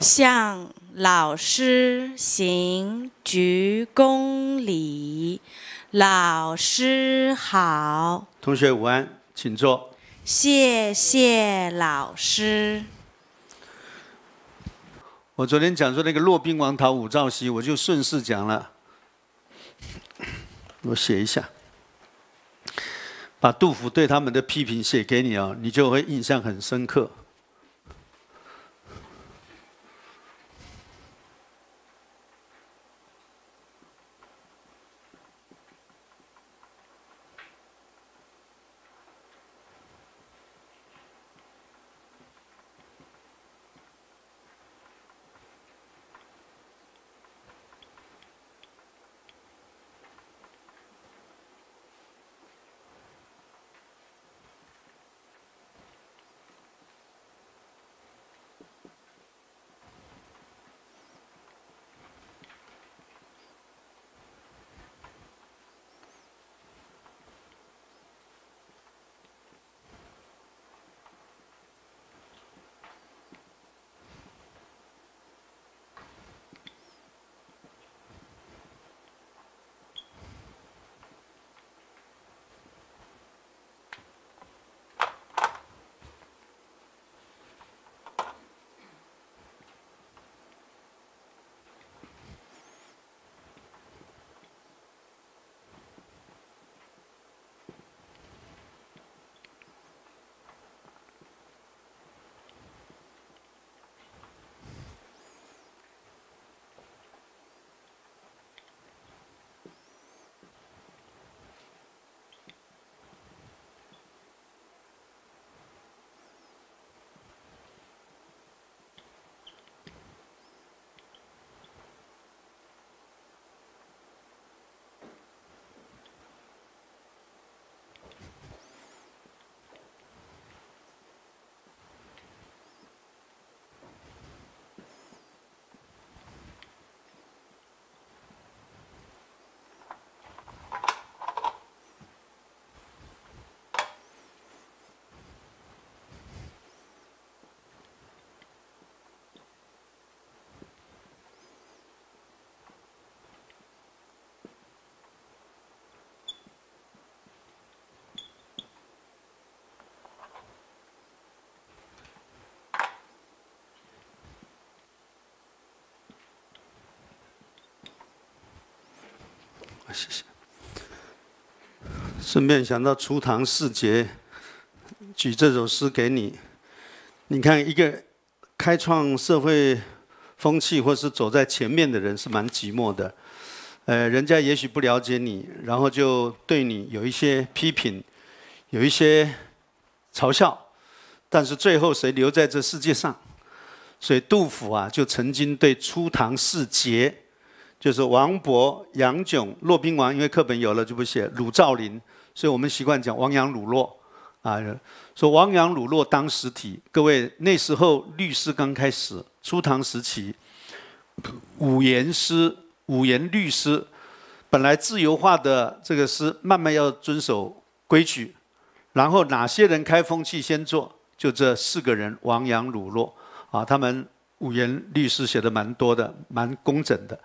向老师行鞠躬礼，老师好。同学午安。请坐。谢谢老师。我昨天讲说那个骆宾王、陶武、赵熙，我就顺势讲了。我写一下，把杜甫对他们的批评写给你啊，你就会印象很深刻。谢谢。顺便想到初唐四杰，举这首诗给你，你看一个开创社会风气或是走在前面的人是蛮寂寞的。呃，人家也许不了解你，然后就对你有一些批评，有一些嘲笑，但是最后谁留在这世界上？所以杜甫啊，就曾经对初唐四杰。就是王勃、杨炯、骆宾王，因为课本有了就不写。鲁兆林，所以我们习惯讲王杨鲁骆。啊，说王杨鲁骆当时体。各位那时候律师刚开始，初唐时期，五言诗、五言律诗，本来自由化的这个诗慢慢要遵守规矩。然后哪些人开风气先做？就这四个人：王杨鲁骆。啊，他们五言律诗写的蛮多的，蛮工整的。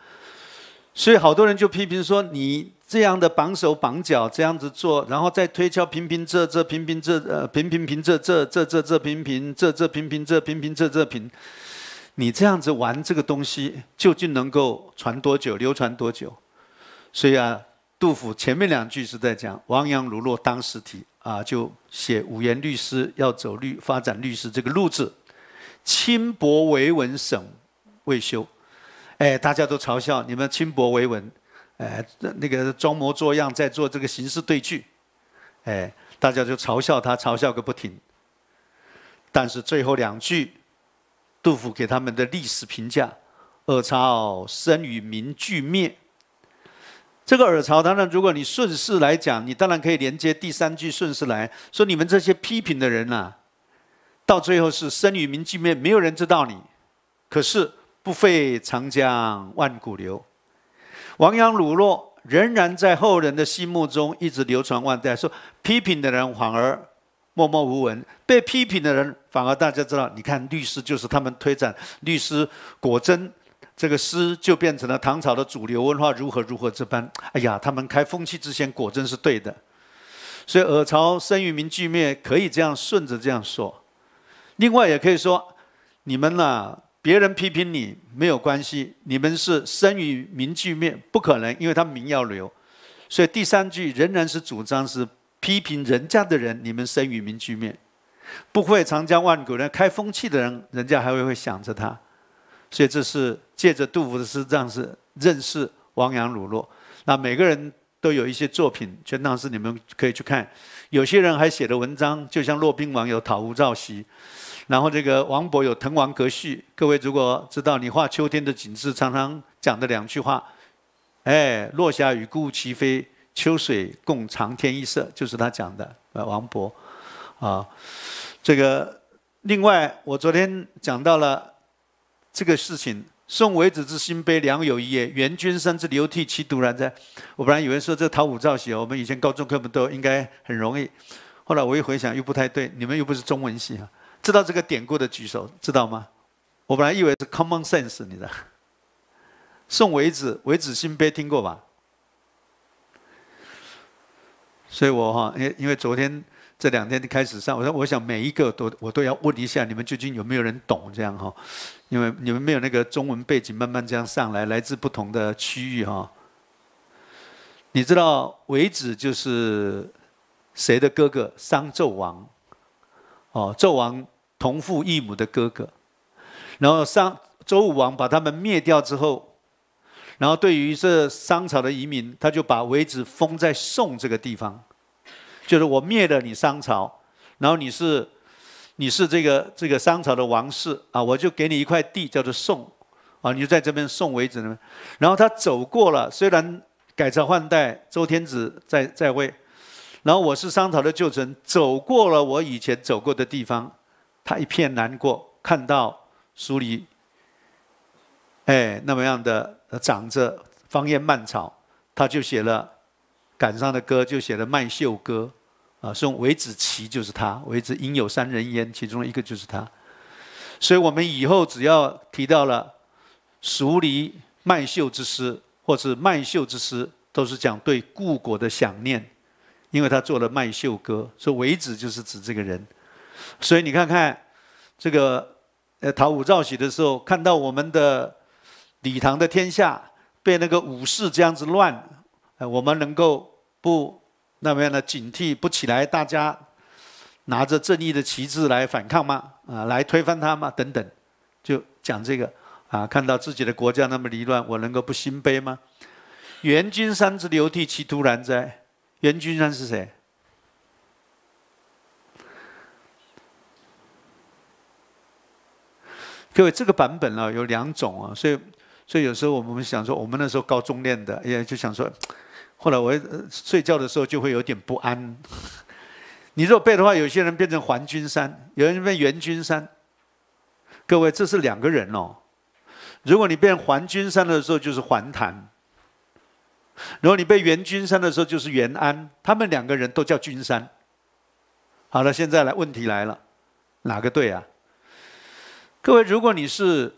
所以好多人就批评说，你这样的绑手绑脚这样子做，然后再推敲平平仄仄平平仄呃平平平仄仄仄仄仄平平仄仄平平仄平平仄仄平，你这样子玩这个东西，究竟能够传多久，流传多久？所以啊，杜甫前面两句是在讲亡羊如骆当时提啊，就写五言律诗要走律发展律师这个路子，轻薄为文省未休。哎，大家都嘲笑你们轻薄为文，哎，那个装模作样在做这个形式对句，哎，大家就嘲笑他，嘲笑个不停。但是最后两句，杜甫给他们的历史评价：尔曹身与名俱灭。这个尔曹，当然如果你顺势来讲，你当然可以连接第三句顺势来说，你们这些批评的人啊，到最后是生与名俱灭，没有人知道你，可是。不废长江万古流，亡羊卢落仍然在后人的心目中一直流传万代。说批评的人反而默默无闻，被批评的人反而大家知道。你看，律师就是他们推展律师，果真这个诗就变成了唐朝的主流文化，如何如何这般？哎呀，他们开风气之先，果真是对的。所以尔曹身与名俱灭，可以这样顺着这样说。另外也可以说，你们呢？别人批评你没有关系，你们是生于明俱灭，不可能，因为他名要留，所以第三句仍然是主张是批评人家的人，你们生于明俱灭，不会长江万古人开风气的人，人家还会会想着他，所以这是借着杜甫的诗，这样是认识王羊鲁落。那每个人都有一些作品，全当是你们可以去看，有些人还写的文章，就像骆宾王有《讨吴兆》。席。然后这个王勃有《滕王阁序》，各位如果知道你画秋天的景致，常常讲的两句话，哎，落霞与孤鹜齐飞，秋水共长天一色，就是他讲的呃，王勃，啊，这个另外我昨天讲到了这个事情，《送为子之心悲，梁友一也》，元君生之流涕，其独然哉？我本来以为说这陶武造写，我们以前高中课本都应该很容易，后来我一回想又不太对，你们又不是中文系啊。知道这个典故的举手，知道吗？我本来以为是 common sense，你的。送为子，为子新碑听过吧？所以我哈，因因为昨天这两天开始上，我说我想每一个都我都要问一下，你们究竟有没有人懂这样哈？因为你们没有那个中文背景，慢慢这样上来，来自不同的区域哈。你知道为子就是谁的哥哥？商纣王哦，纣王。同父异母的哥哥，然后商周武王把他们灭掉之后，然后对于这商朝的移民，他就把为子封在宋这个地方，就是我灭了你商朝，然后你是你是这个这个商朝的王室啊，我就给你一块地叫做宋啊，你就在这边宋为止呢。然后他走过了，虽然改朝换代，周天子在在位，然后我是商朝的旧臣，走过了我以前走过的地方。他一片难过，看到蜀离，哎，那么样的长着方艳蔓草，他就写了《赶上的歌》，就写了《麦秀歌》啊。送韦子奇就是他，韦子应有三人焉，其中一个就是他。所以我们以后只要提到了熟梨，麦秀之诗，或是麦秀之诗，都是讲对故国的想念，因为他做了《麦秀歌》，所以韦子就是指这个人。所以你看看这个，呃，讨武造喜的时候，看到我们的礼堂的天下被那个武士这样子乱，呃，我们能够不那么样的警惕不起来？大家拿着正义的旗帜来反抗吗？啊，来推翻他吗？等等，就讲这个啊，看到自己的国家那么离乱，我能够不心悲吗？袁君山之流涕，其徒然哉？袁君山是谁？各位，这个版本呢有两种啊，所以所以有时候我们想说，我们那时候高中练的，也就想说，后来我睡觉的时候就会有点不安。你若背的话，有些人变成环君山，有人变元君山。各位，这是两个人哦。如果你变环君山的时候，就是环谈；如果你变元君山的时候，就是元安。他们两个人都叫君山。好了，现在来问题来了，哪个对啊？各位，如果你是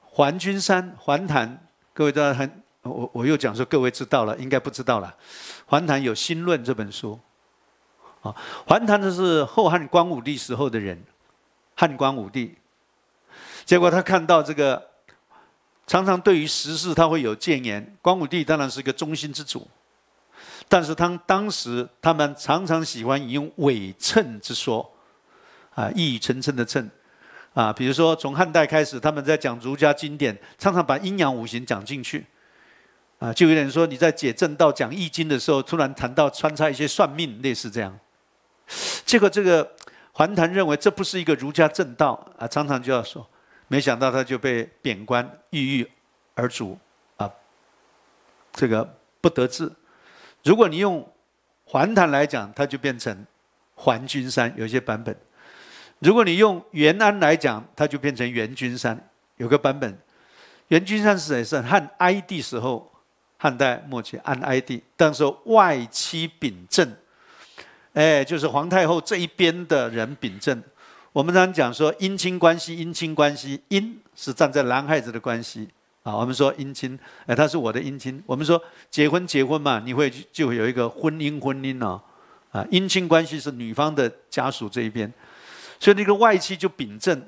桓君山、桓谭，各位当然很我我又讲说，各位知道了，应该不知道了。桓谭有《新论》这本书，啊，桓谭的是后汉光武帝时候的人，汉光武帝，结果他看到这个常常对于时事他会有谏言，光武帝当然是个忠心之主，但是他当时他们常常喜欢引用伪称之说，啊，一语成谶的谶。啊，比如说从汉代开始，他们在讲儒家经典，常常把阴阳五行讲进去，啊，就有点说你在解正道讲易经的时候，突然谈到穿插一些算命，类似这样，结果这个桓谭认为这不是一个儒家正道，啊，常常就要说，没想到他就被贬官，郁郁而卒，啊，这个不得志。如果你用桓谭来讲，他就变成桓君山，有些版本。如果你用元安来讲，它就变成元君山。有个版本，元君山是谁？是汉哀帝时候，汉代末期，安哀帝。但是外戚秉政，哎，就是皇太后这一边的人秉政。我们常讲说姻亲关系，姻亲关系，姻是站在男孩子的关系啊。我们说姻亲，哎，他是我的姻亲。我们说结婚结婚嘛，你会就有一个婚姻婚姻哦，啊，姻亲关系是女方的家属这一边。所以那个外戚就秉政，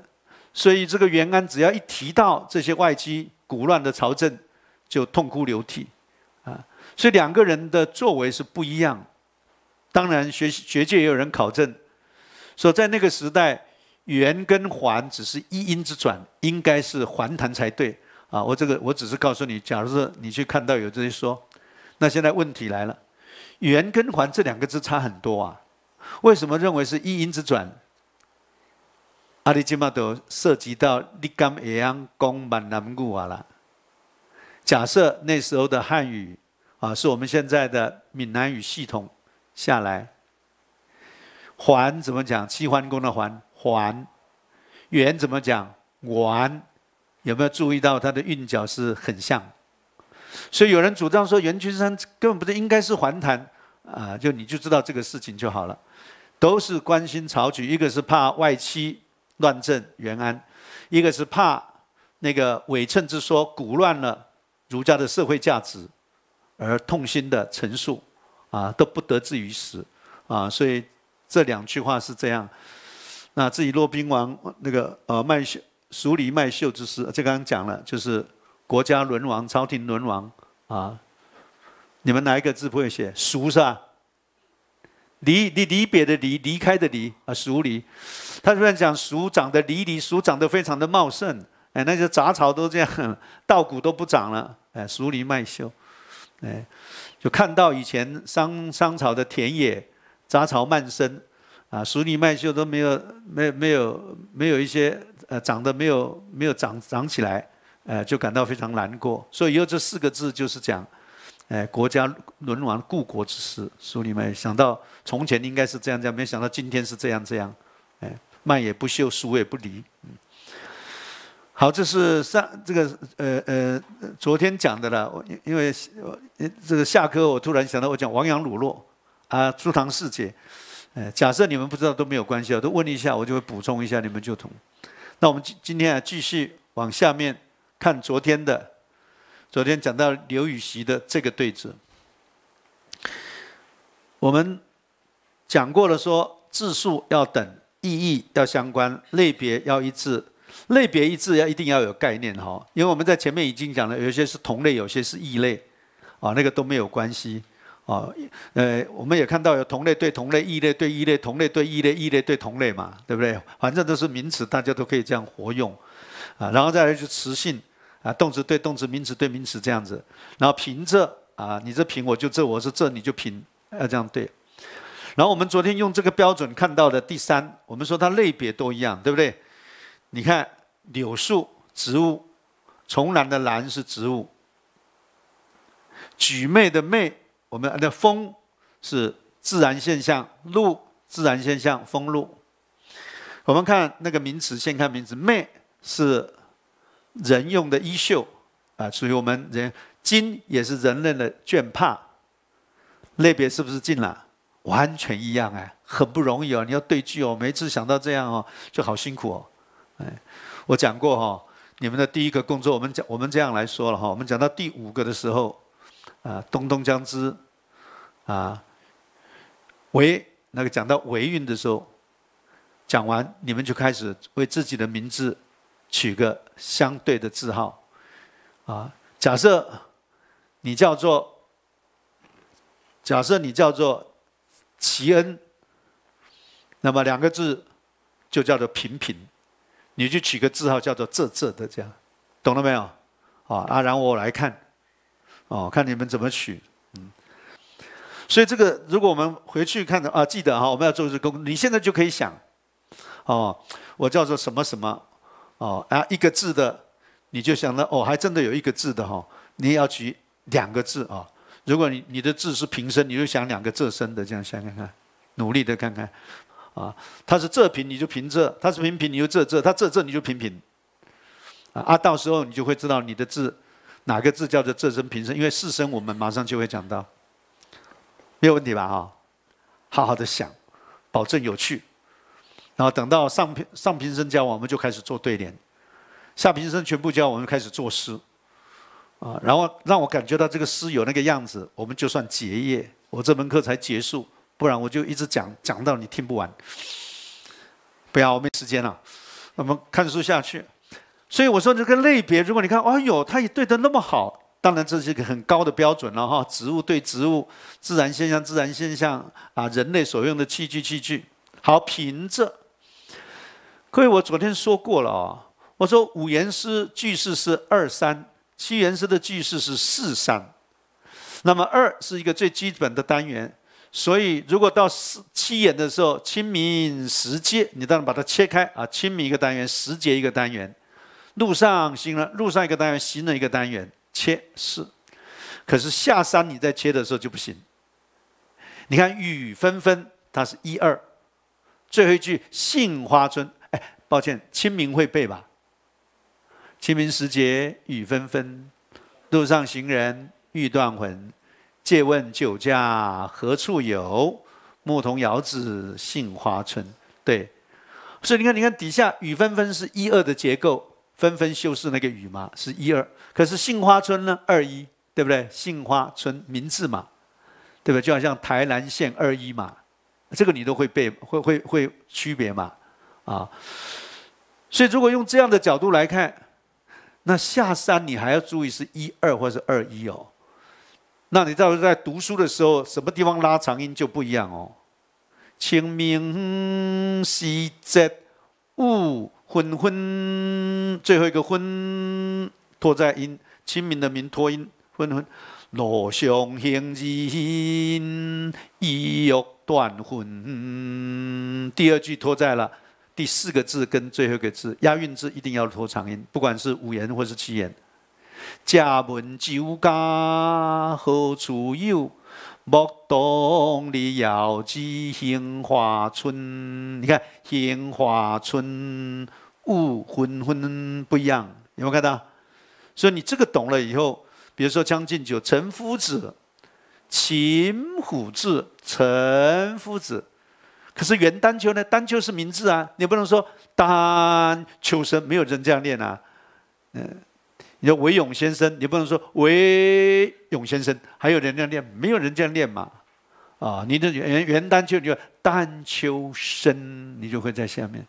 所以这个袁安只要一提到这些外戚鼓乱的朝政，就痛哭流涕啊！所以两个人的作为是不一样。当然，学学界也有人考证，说在那个时代，“圆跟“环只是一音之转，应该是“环谈才对啊！我这个我只是告诉你，假如说你去看到有这些说，那现在问题来了，“圆跟“环这两个字差很多啊，为什么认为是一音之转？阿里金马都涉及到立干、野羊、公、满、南、固、华啦？假设那时候的汉语啊，是我们现在的闽南语系统下来。环怎么讲？齐桓公的“环，环元怎么讲？完。有没有注意到它的韵脚是很像？所以有人主张说，袁君山根本不是，应该是环谈啊。就你就知道这个事情就好了。都是关心朝局，一个是怕外戚。乱政元安，一个是怕那个伪称之说鼓乱了儒家的社会价值，而痛心的陈述，啊，都不得志于死，啊，所以这两句话是这样。那至于骆宾王那个呃，卖秀黍离卖秀之诗，这刚刚讲了，就是国家沦亡，朝廷沦亡啊。你们哪一个字不会写？黍是吧？离离离别的离，离开的离啊，熟离。他虽然讲树长得离离，树长得非常的茂盛，哎，那些杂草都这样，稻谷都不长了，哎，熟离麦秀，哎，就看到以前商商朝的田野杂草漫生，啊，熟离麦秀都没有，没有没有没有一些呃长得没有没有长长起来，哎，就感到非常难过。所以有这四个字就是讲，哎，国家沦亡，故国之师。书里麦，想到从前应该是这样这样，没想到今天是这样这样，哎。慢也不休，熟也不离。嗯，好，这是上这个呃呃昨天讲的了，因为这个下课我突然想到，我讲王羊鲁洛啊，朱唐四杰。哎，假设你们不知道都没有关系啊，都问一下，我就会补充一下，你们就懂。那我们今今天啊，继续往下面看昨天的，昨天讲到刘禹锡的这个对子，我们讲过了，说字数要等。意义要相关，类别要一致，类别一致要一定要有概念哈，因为我们在前面已经讲了，有些是同类，有些是异类，啊，那个都没有关系，啊，呃，我们也看到有同类对同类，异类对异类，同类对异类，异类对同类嘛，对不对？反正都是名词，大家都可以这样活用，啊，然后再来就词性，啊，动词对动词，名词对名词这样子，然后平仄，啊，你这平我就这，我是这你就平，要这样对。然后我们昨天用这个标准看到的第三，我们说它类别都一样，对不对？你看柳树植物，从兰的兰是植物，举妹的妹，我们的风是自然现象，露自然现象，风露。我们看那个名词，先看名词，妹是人用的衣袖啊，属于我们人。金也是人类的绢帕，类别是不是近了？完全一样哎，很不容易哦！你要对句哦，每一次想到这样哦，就好辛苦哦。哎，我讲过哈，你们的第一个工作，我们讲，我们这样来说了哈。我们讲到第五个的时候，啊，东东江之，啊，维那个讲到维运的时候，讲完，你们就开始为自己的名字取个相对的字号。啊，假设你叫做，假设你叫做。其恩，那么两个字就叫做平平，你去取个字号叫做这这的，这样，懂了没有？啊，然然我来看，哦，看你们怎么取，嗯，所以这个如果我们回去看的啊，记得哈，我们要做这个功你现在就可以想，哦，我叫做什么什么，哦啊，一个字的，你就想到哦，还真的有一个字的哈，你也要取两个字啊。如果你你的字是平声，你就想两个仄声的，这样想看看，努力的看看，啊，它是仄平，你就平仄；它是平平，你就仄仄；它仄仄，你就平平。啊，到时候你就会知道你的字哪个字叫做仄声平声，因为四声我们马上就会讲到，没有问题吧？哈，好好的想，保证有趣。然后等到上平上平声教完，我们就开始做对联；下平声全部教完，开始作诗。啊，然后让我感觉到这个诗有那个样子，我们就算结业，我这门课才结束，不然我就一直讲讲到你听不完。不要，我没时间了，我们看书下去。所以我说这个类别，如果你看，哎呦，他也对的那么好，当然这是一个很高的标准了哈。植物对植物，自然现象自然现象啊，人类所用的器具器具，好凭着。各位，我昨天说过了啊，我说五言诗句式是二三。七言诗的句式是四三，那么二是一个最基本的单元，所以如果到四七言的时候，清明时节，你当然把它切开啊，清明一个单元，时节一个单元，路上行了，路上一个单元，行人一个单元，切四。可是下山你在切的时候就不行，你看雨纷纷，它是一二，最后一句杏花村，哎，抱歉，清明会背吧？清明时节雨纷纷，路上行人欲断魂。借问酒家何处有？牧童遥指杏花村。对，所以你看，你看底下“雨纷纷”是一二的结构，“纷纷”修饰那个雨嘛，是一二。可是“杏花村”呢，二一，对不对？“杏花村”名字嘛，对不对？就好像台南县二一嘛，这个你都会背，会会会区别嘛，啊？所以如果用这样的角度来看。那下山你还要注意是一二或者是二一哦。那你知道在读书的时候什么地方拉长音就不一样哦。清明时节雾纷纷，最后一个“分”拖在音，清明的“明”拖音，“昏昏。路上行人欲断魂，第二句拖在了。第四个字跟最后一个字押韵字一定要拖长音，不管是五言或是七言。家门酒家何处有？牧童里遥指杏花村。你看杏花村雾昏昏不一样，有没有看到？所以你这个懂了以后，比如说《将进酒》，陈夫子，秦虎字陈夫子。可是元丹丘呢？丹丘是名字啊，你不能说丹丘生，没有人这样念啊。嗯，你说韦永先生，你不能说韦永先生，还有人这样念，没有人这样念嘛？啊，你的元元丹丘就丹丘生，你就会在下面。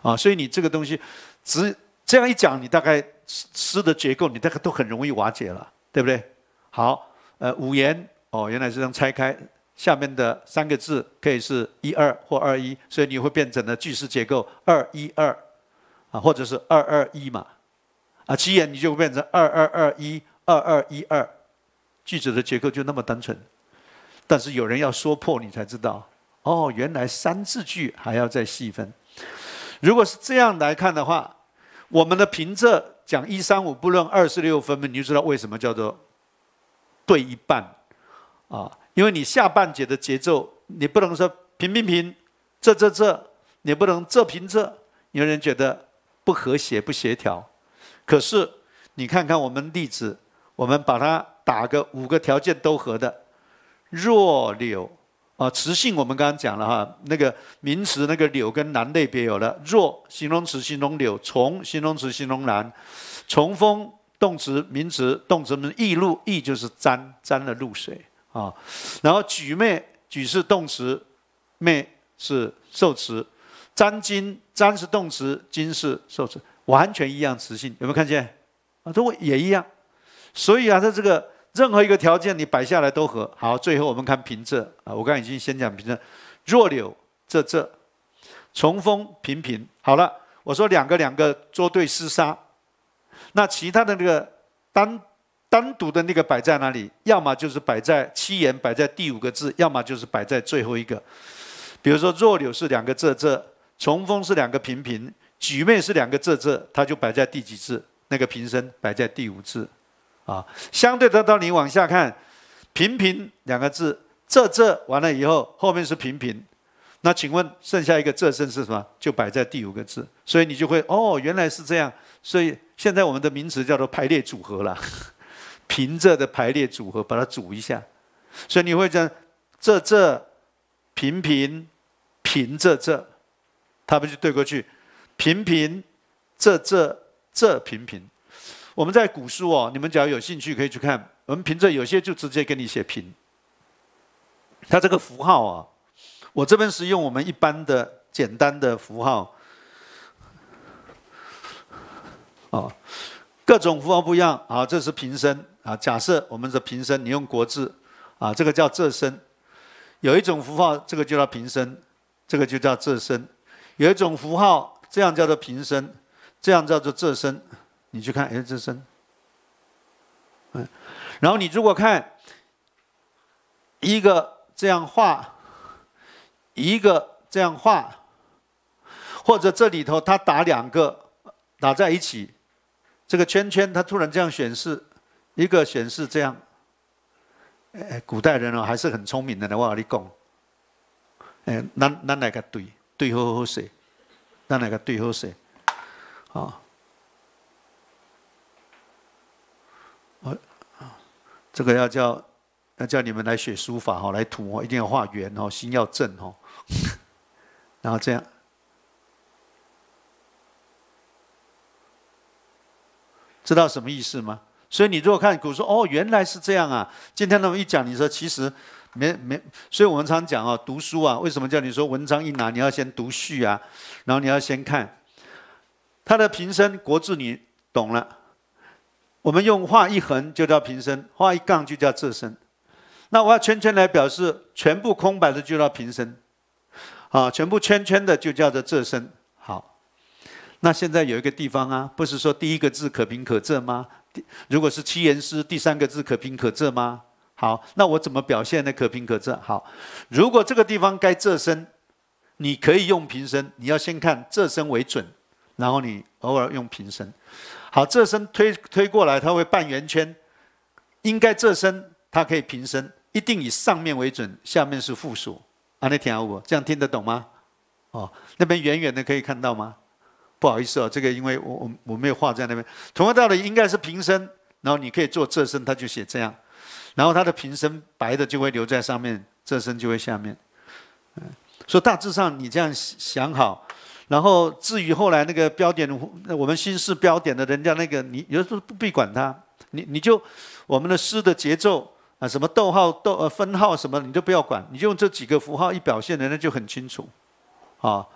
啊，所以你这个东西，只这样一讲，你大概诗的结构，你大概都很容易瓦解了，对不对？好，呃，五言哦，原来是这样拆开。下面的三个字可以是一二或二一，所以你会变成了句式结构二一二啊，或者是二二一嘛，啊七言你就会变成二二二一二二一二，句子的结构就那么单纯。但是有人要说破你才知道，哦，原来三字句还要再细分。如果是这样来看的话，我们的平仄讲一三五不论二四六分你就知道为什么叫做对一半啊。因为你下半节的节奏，你不能说平平平，这这这，你不能这平这，有人觉得不和谐不协调。可是你看看我们例子，我们把它打个五个条件都合的。弱柳啊，词性我们刚刚讲了哈，那个名词那个柳跟兰类别有了弱形容词形容柳，从形容词形容兰，从风动词名词动词们易露易就是沾沾了露水。啊，然后举昧举是动词，昧是受词，沾金沾是动词，金是受词，完全一样词性，有没有看见？啊，都也一样，所以啊，它这个任何一个条件你摆下来都合好。最后我们看平仄啊，我刚才已经先讲平仄，弱柳仄仄，重风平平。好了，我说两个两个作对厮杀，那其他的这个单。单独的那个摆在哪里？要么就是摆在七言，摆在第五个字；要么就是摆在最后一个。比如说“弱柳”是两个“仄仄”，“重风”是两个“平平”，“举妹是两个“仄仄”，它就摆在第几字？那个平声摆在第五字，啊，相对的，到你往下看，“平平”两个字，“仄仄”完了以后，后面是“平平”，那请问剩下一个“仄声”是什么？就摆在第五个字，所以你就会哦，原来是这样，所以现在我们的名词叫做排列组合了。平仄的排列组合，把它组一下，所以你会讲这这平平平仄仄，它不就对过去平平仄仄仄平平。我们在古书哦，你们只要有兴趣可以去看。我们平仄有些就直接给你写平。它这个符号啊，我这边是用我们一般的简单的符号，啊，各种符号不一样啊，这是平声。啊，假设我们的平身，你用国字，啊，这个叫仄声，有一种符号，这个就叫平声，这个就叫仄声，有一种符号，这样叫做平声，这样叫做仄声，你去看，哎，仄声，嗯，然后你如果看一个这样画，一个这样画，或者这里头它打两个打在一起，这个圈圈它突然这样显示。一个显示这样，哎，古代人哦还是很聪明的，我跟你讲，哎，哪哪那个对对和和谁，哪那个对和谁，好，我啊，这个要叫要叫你们来学书法哦，来涂哦，一定要画圆哦，心要正哦，然后这样，知道什么意思吗？所以你如果看古书，哦，原来是这样啊！今天那么一讲，你说其实没没。所以我们常讲哦，读书啊，为什么叫你说文章一拿，你要先读序啊，然后你要先看他的平声、国字，你懂了。我们用画一横就叫平声，画一杠就叫仄声。那我要圈圈来表示，全部空白的就叫平声，啊，全部圈圈的就叫做仄声。好，那现在有一个地方啊，不是说第一个字可平可仄吗？如果是七言诗，第三个字可平可仄吗？好，那我怎么表现呢？可平可仄。好，如果这个地方该仄声，你可以用平声。你要先看仄声为准，然后你偶尔用平声。好，仄声推推过来，它会半圆圈。应该仄声，它可以平声，一定以上面为准，下面是附属。阿弥好佛，这样听得懂吗？哦，那边远远的可以看到吗？不好意思啊，这个因为我我我没有画在那边。同样道理，应该是平声，然后你可以做侧声，他就写这样。然后他的平声白的就会留在上面，侧声就会下面。嗯，所以大致上你这样想好。然后至于后来那个标点，我们新式标点的人家那个，你有时候不必管它。你你就我们的诗的节奏啊，什么逗号、逗呃分号什么，你都不要管，你就用这几个符号一表现人家就很清楚。啊，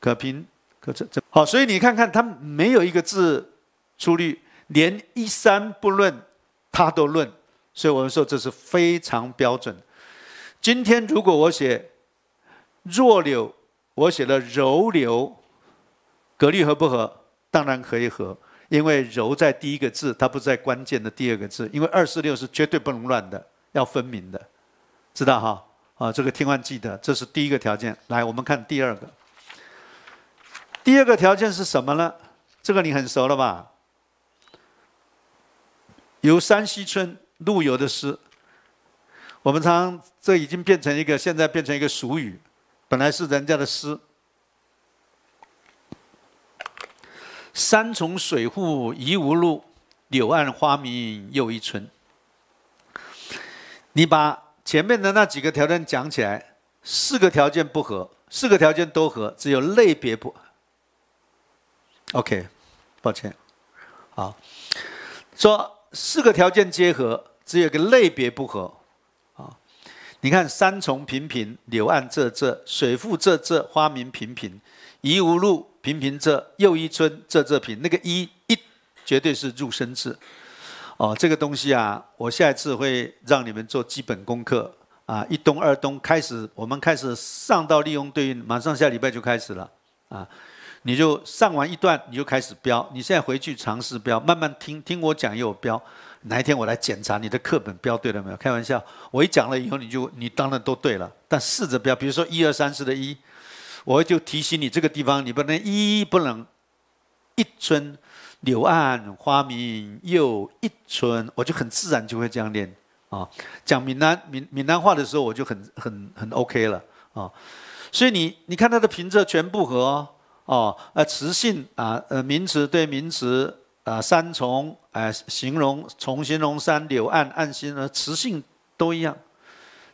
可平。这这好，所以你看看，他没有一个字出律，连一三不论，他都论，所以我们说这是非常标准。今天如果我写弱柳，我写了柔柳，格律合不合？当然可以合，因为柔在第一个字，它不在关键的第二个字，因为二四六是绝对不能乱的，要分明的，知道哈？啊，这个千万记得，这是第一个条件。来，我们看第二个。第二个条件是什么呢？这个你很熟了吧？由山西村陆游的诗，我们常这已经变成一个，现在变成一个俗语，本来是人家的诗：“山重水复疑无路，柳暗花明又一村。”你把前面的那几个条件讲起来，四个条件不合，四个条件都合，只有类别不合。OK，抱歉，好，说四个条件结合，只有个类别不合，啊，你看，山重平平，柳暗仄仄，水复仄仄，花明平平，疑无路平平仄，又一村仄仄平，那个一一绝对是入声字，哦，这个东西啊，我下一次会让你们做基本功课啊，一东二东开始，我们开始上到利用对应，马上下礼拜就开始了啊。你就上完一段，你就开始标。你现在回去尝试标，慢慢听听我讲，有标。哪一天我来检查你的课本标对了没有？开玩笑，我一讲了以后，你就你当然都对了。但试着标，比如说一二三四的一，我就提醒你这个地方，你不能一不能一春柳暗花明又一春。我就很自然就会这样练啊。讲闽南闽闽南话的时候，我就很很很 OK 了啊。所以你你看它的平仄全部和。哦，呃，词性啊，呃，名词对名词，啊，山重哎，形容重，形容山柳岸岸新，呃，词性都一样，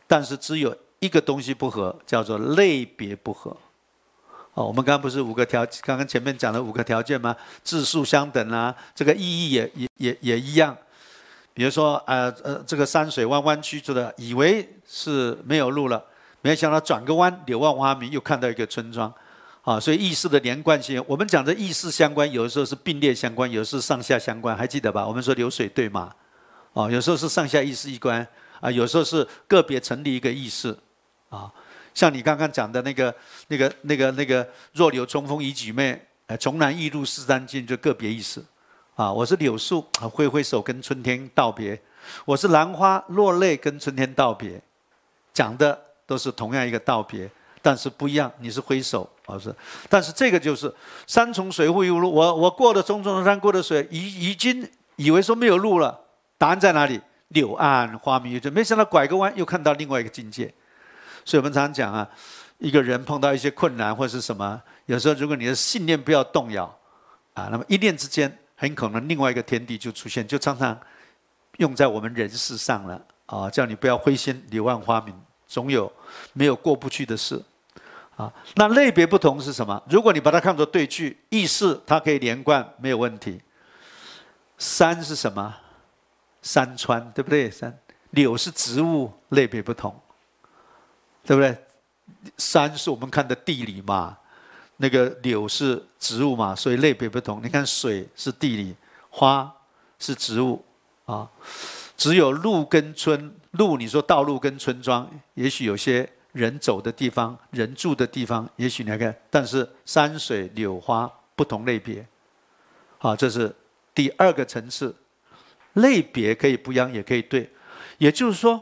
但是只有一个东西不合，叫做类别不合。哦，我们刚刚不是五个条，刚刚前面讲的五个条件吗？字数相等啊，这个意义也也也也一样。比如说啊，呃，这个山水弯弯曲曲的，以为是没有路了，没想到转个弯，柳暗花明，又看到一个村庄。啊，所以意识的连贯性，我们讲的意识相关，有的时候是并列相关，有的是上下相关，还记得吧？我们说流水对吗？哦，有时候是上下意识一关，啊，有时候是个别成立一个意识，啊，像你刚刚讲的那个、那个、那个、那个“弱柳春风一举妹，哎，重南易路四三进”就个别意思，啊，我是柳树，挥挥手跟春天道别；我是兰花，落泪跟春天道别，讲的都是同样一个道别，但是不一样，你是挥手。好是，但是这个就是山重水复疑无路。我我过了重重的山，过了水，已已经以为说没有路了。答案在哪里？柳暗花明，又村，没想到拐个弯又看到另外一个境界。所以我们常常讲啊，一个人碰到一些困难或者是什么，有时候如果你的信念不要动摇啊，那么一念之间，很可能另外一个天地就出现。就常常用在我们人事上了啊，叫你不要灰心，柳暗花明，总有没有过不去的事。啊，那类别不同是什么？如果你把它看作对句，意思它可以连贯没有问题。山是什么？山川对不对？山柳是植物，类别不同，对不对？山是我们看的地理嘛，那个柳是植物嘛，所以类别不同。你看水是地理，花是植物啊，只有路跟村路，你说道路跟村庄，也许有些。人走的地方，人住的地方，也许那个，但是山水柳花不同类别。好，这是第二个层次，类别可以不一样，也可以对。也就是说，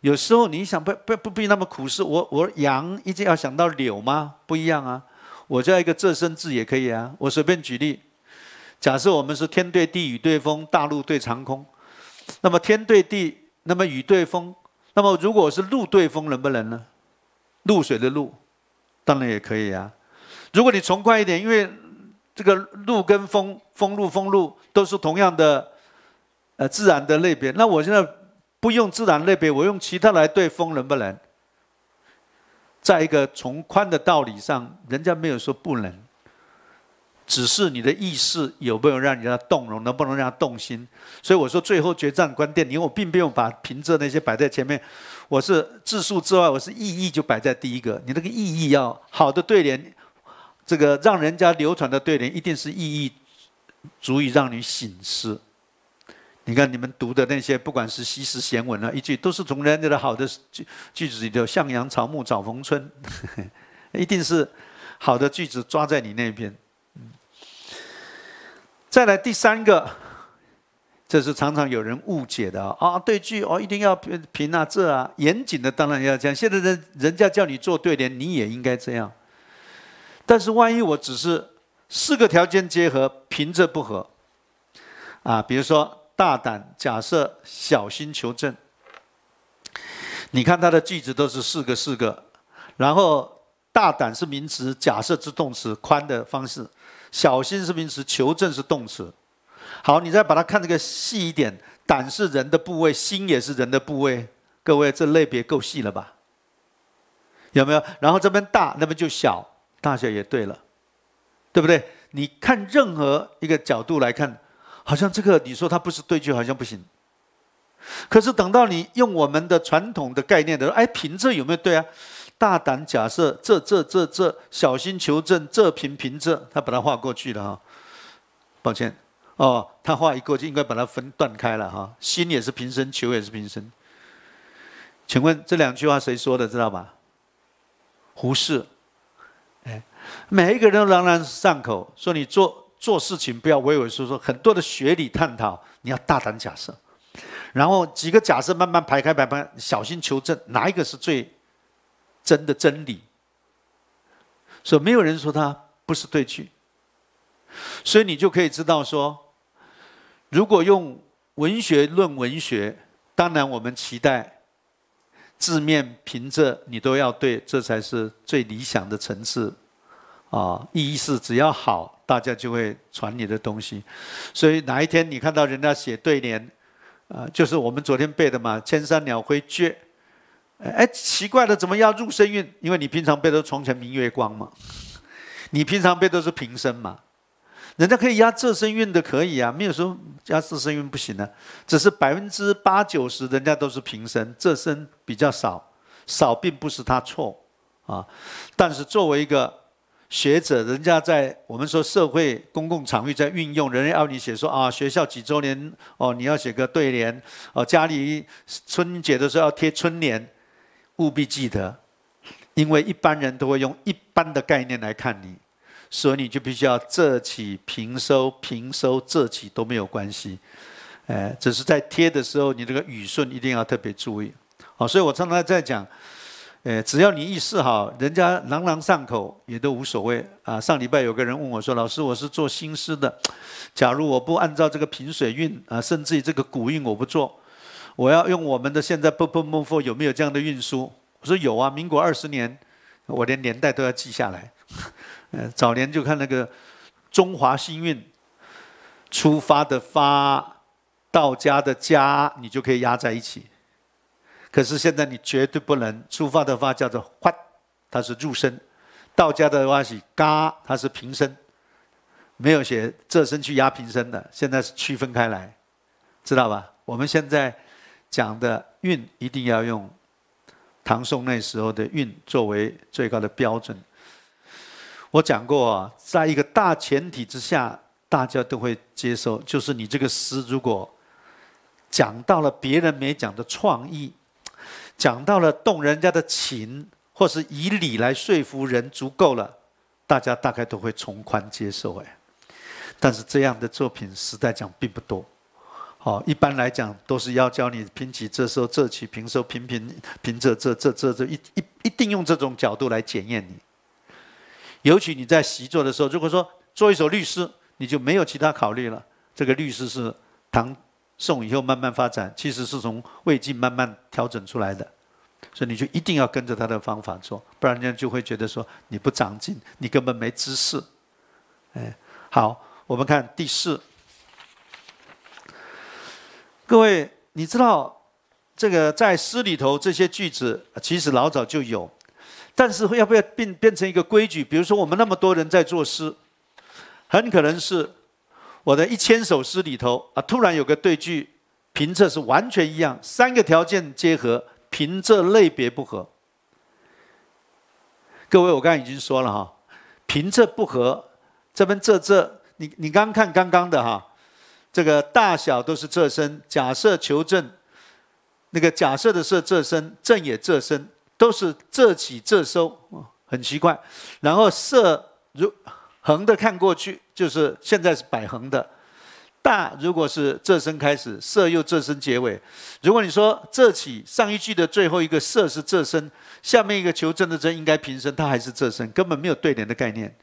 有时候你想不不不必那么苦思，我我羊一定要想到柳吗？不一样啊，我叫一个仄声字也可以啊。我随便举例，假设我们是天对地，雨对风，大陆对长空。那么天对地，那么雨对风，那么如果是路对风，能不能呢？露水的露，当然也可以啊。如果你从宽一点，因为这个露跟风、风露、风露都是同样的，呃，自然的类别。那我现在不用自然类别，我用其他来对风，能不能？在一个从宽的道理上，人家没有说不能。只是你的意识有没有让人家动容，能不能让他动心？所以我说最后决战关键，因为我并没有把凭着那些摆在前面，我是字数之外，我是意义就摆在第一个。你那个意义要好的对联，这个让人家流传的对联，一定是意义足以让你醒思。你看你们读的那些，不管是西施贤文啊，一句都是从人家的好的句句子里头，向阳草木早逢春”，一定是好的句子抓在你那边。再来第三个，这是常常有人误解的啊！对句哦，一定要平啊、仄啊，严谨的当然要这样。现在的人家叫你做对联，你也应该这样。但是万一我只是四个条件结合，平仄不合啊，比如说“大胆假设，小心求证”。你看他的句子都是四个四个，然后“大胆”是名词，“假设”是动词，宽的方式。小心是名词，求证是动词。好，你再把它看这个细一点，胆是人的部位，心也是人的部位。各位，这类别够细了吧？有没有？然后这边大，那边就小，大小也对了，对不对？你看任何一个角度来看，好像这个你说它不是对句，好像不行。可是等到你用我们的传统的概念的，时候，哎，平仄有没有对啊？大胆假设，这这这这小心求证，这平平这，他把它画过去了哈，抱歉，哦，他画一过去应该把它分断开了哈。心也是平生，求也是平生。请问这两句话谁说的？知道吧？胡适。哎，每一个人都朗朗上口，说你做做事情不要畏畏缩缩，很多的学理探讨，你要大胆假设，然后几个假设慢慢排开排开，小心求证，哪一个是最？真的真理，所以没有人说它不是对句，所以你就可以知道说，如果用文学论文学，当然我们期待字面平仄你都要对，这才是最理想的层次啊。意义是只要好，大家就会传你的东西，所以哪一天你看到人家写对联，啊，就是我们昨天背的嘛，千山鸟飞绝。哎，奇怪了，怎么要入声韵？因为你平常背的“床前明月光”嘛，你平常背的是平声嘛，人家可以压仄声韵的可以啊，没有说压仄声韵不行的，只是百分之八九十人家都是平声，仄声比较少，少并不是他错啊。但是作为一个学者，人家在我们说社会公共场域在运用，人家要你写说啊，学校几周年哦，你要写个对联哦，家里春节的时候要贴春联。务必记得，因为一般人都会用一般的概念来看你，所以你就必须要仄起平收、平收仄起都没有关系，哎，只是在贴的时候，你这个语顺一定要特别注意。好，所以我常常在讲，呃，只要你意思好，人家朗朗上口也都无所谓啊。上礼拜有个人问我说：“老师，我是做新诗的，假如我不按照这个平水韵啊，甚至于这个古韵我不做。”我要用我们的现在 “boom boom boom for” 有没有这样的运输？我说有啊，民国二十年，我连年代都要记下来。嗯，早年就看那个“中华新运”，出发的发，到家的家，你就可以压在一起。可是现在你绝对不能，出发的发叫做“发”，它是入声；到家的发是“嘎”，它是平声。没有写仄声去压平声的，现在是区分开来，知道吧？我们现在。讲的韵一定要用唐宋那时候的韵作为最高的标准。我讲过啊，在一个大前提之下，大家都会接受。就是你这个诗如果讲到了别人没讲的创意，讲到了动人家的情，或是以理来说服人，足够了，大家大概都会从宽接受哎。但是这样的作品，实在讲并不多。哦，一般来讲都是要教你平起仄收、仄起平收、平平平仄、仄仄仄一一一定用这种角度来检验你。尤其你在习作的时候，如果说做一首律诗，你就没有其他考虑了。这个律诗是唐宋以后慢慢发展，其实是从魏晋慢慢调整出来的，所以你就一定要跟着他的方法做，不然人家就会觉得说你不长进，你根本没知识。哎，好，我们看第四。各位，你知道这个在诗里头这些句子，其实老早就有，但是要不要变变成一个规矩？比如说，我们那么多人在作诗，很可能是我的一千首诗里头啊，突然有个对句评测是完全一样，三个条件结合，平仄类别不合。各位，我刚才已经说了哈，平仄不合，这边这这，你你刚看刚刚的哈。这个大小都是仄声，假设求证，那个假设的设仄声，正也仄声，都是仄起仄收，很奇怪。然后色如横的看过去，就是现在是摆横的。大如果是仄声开始，色又仄声结尾。如果你说仄起，上一句的最后一个色是仄声，下面一个求证的证应该平声，它还是仄声，根本没有对联的概念，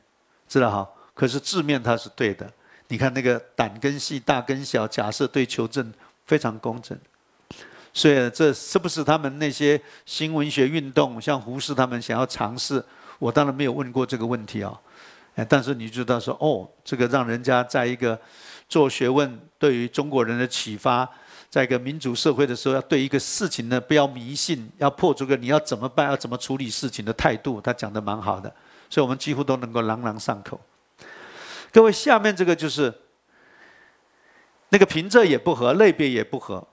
知道哈？可是字面它是对的。你看那个胆根细，大跟小，假设对求证非常公正，所以这是不是他们那些新文学运动，像胡适他们想要尝试？我当然没有问过这个问题啊，哎，但是你知道说，哦，这个让人家在一个做学问对于中国人的启发，在一个民主社会的时候，要对一个事情呢不要迷信，要破除个你要怎么办，要怎么处理事情的态度，他讲的蛮好的，所以我们几乎都能够朗朗上口。各位，下面这个就是那个平仄也不合，类别也不合。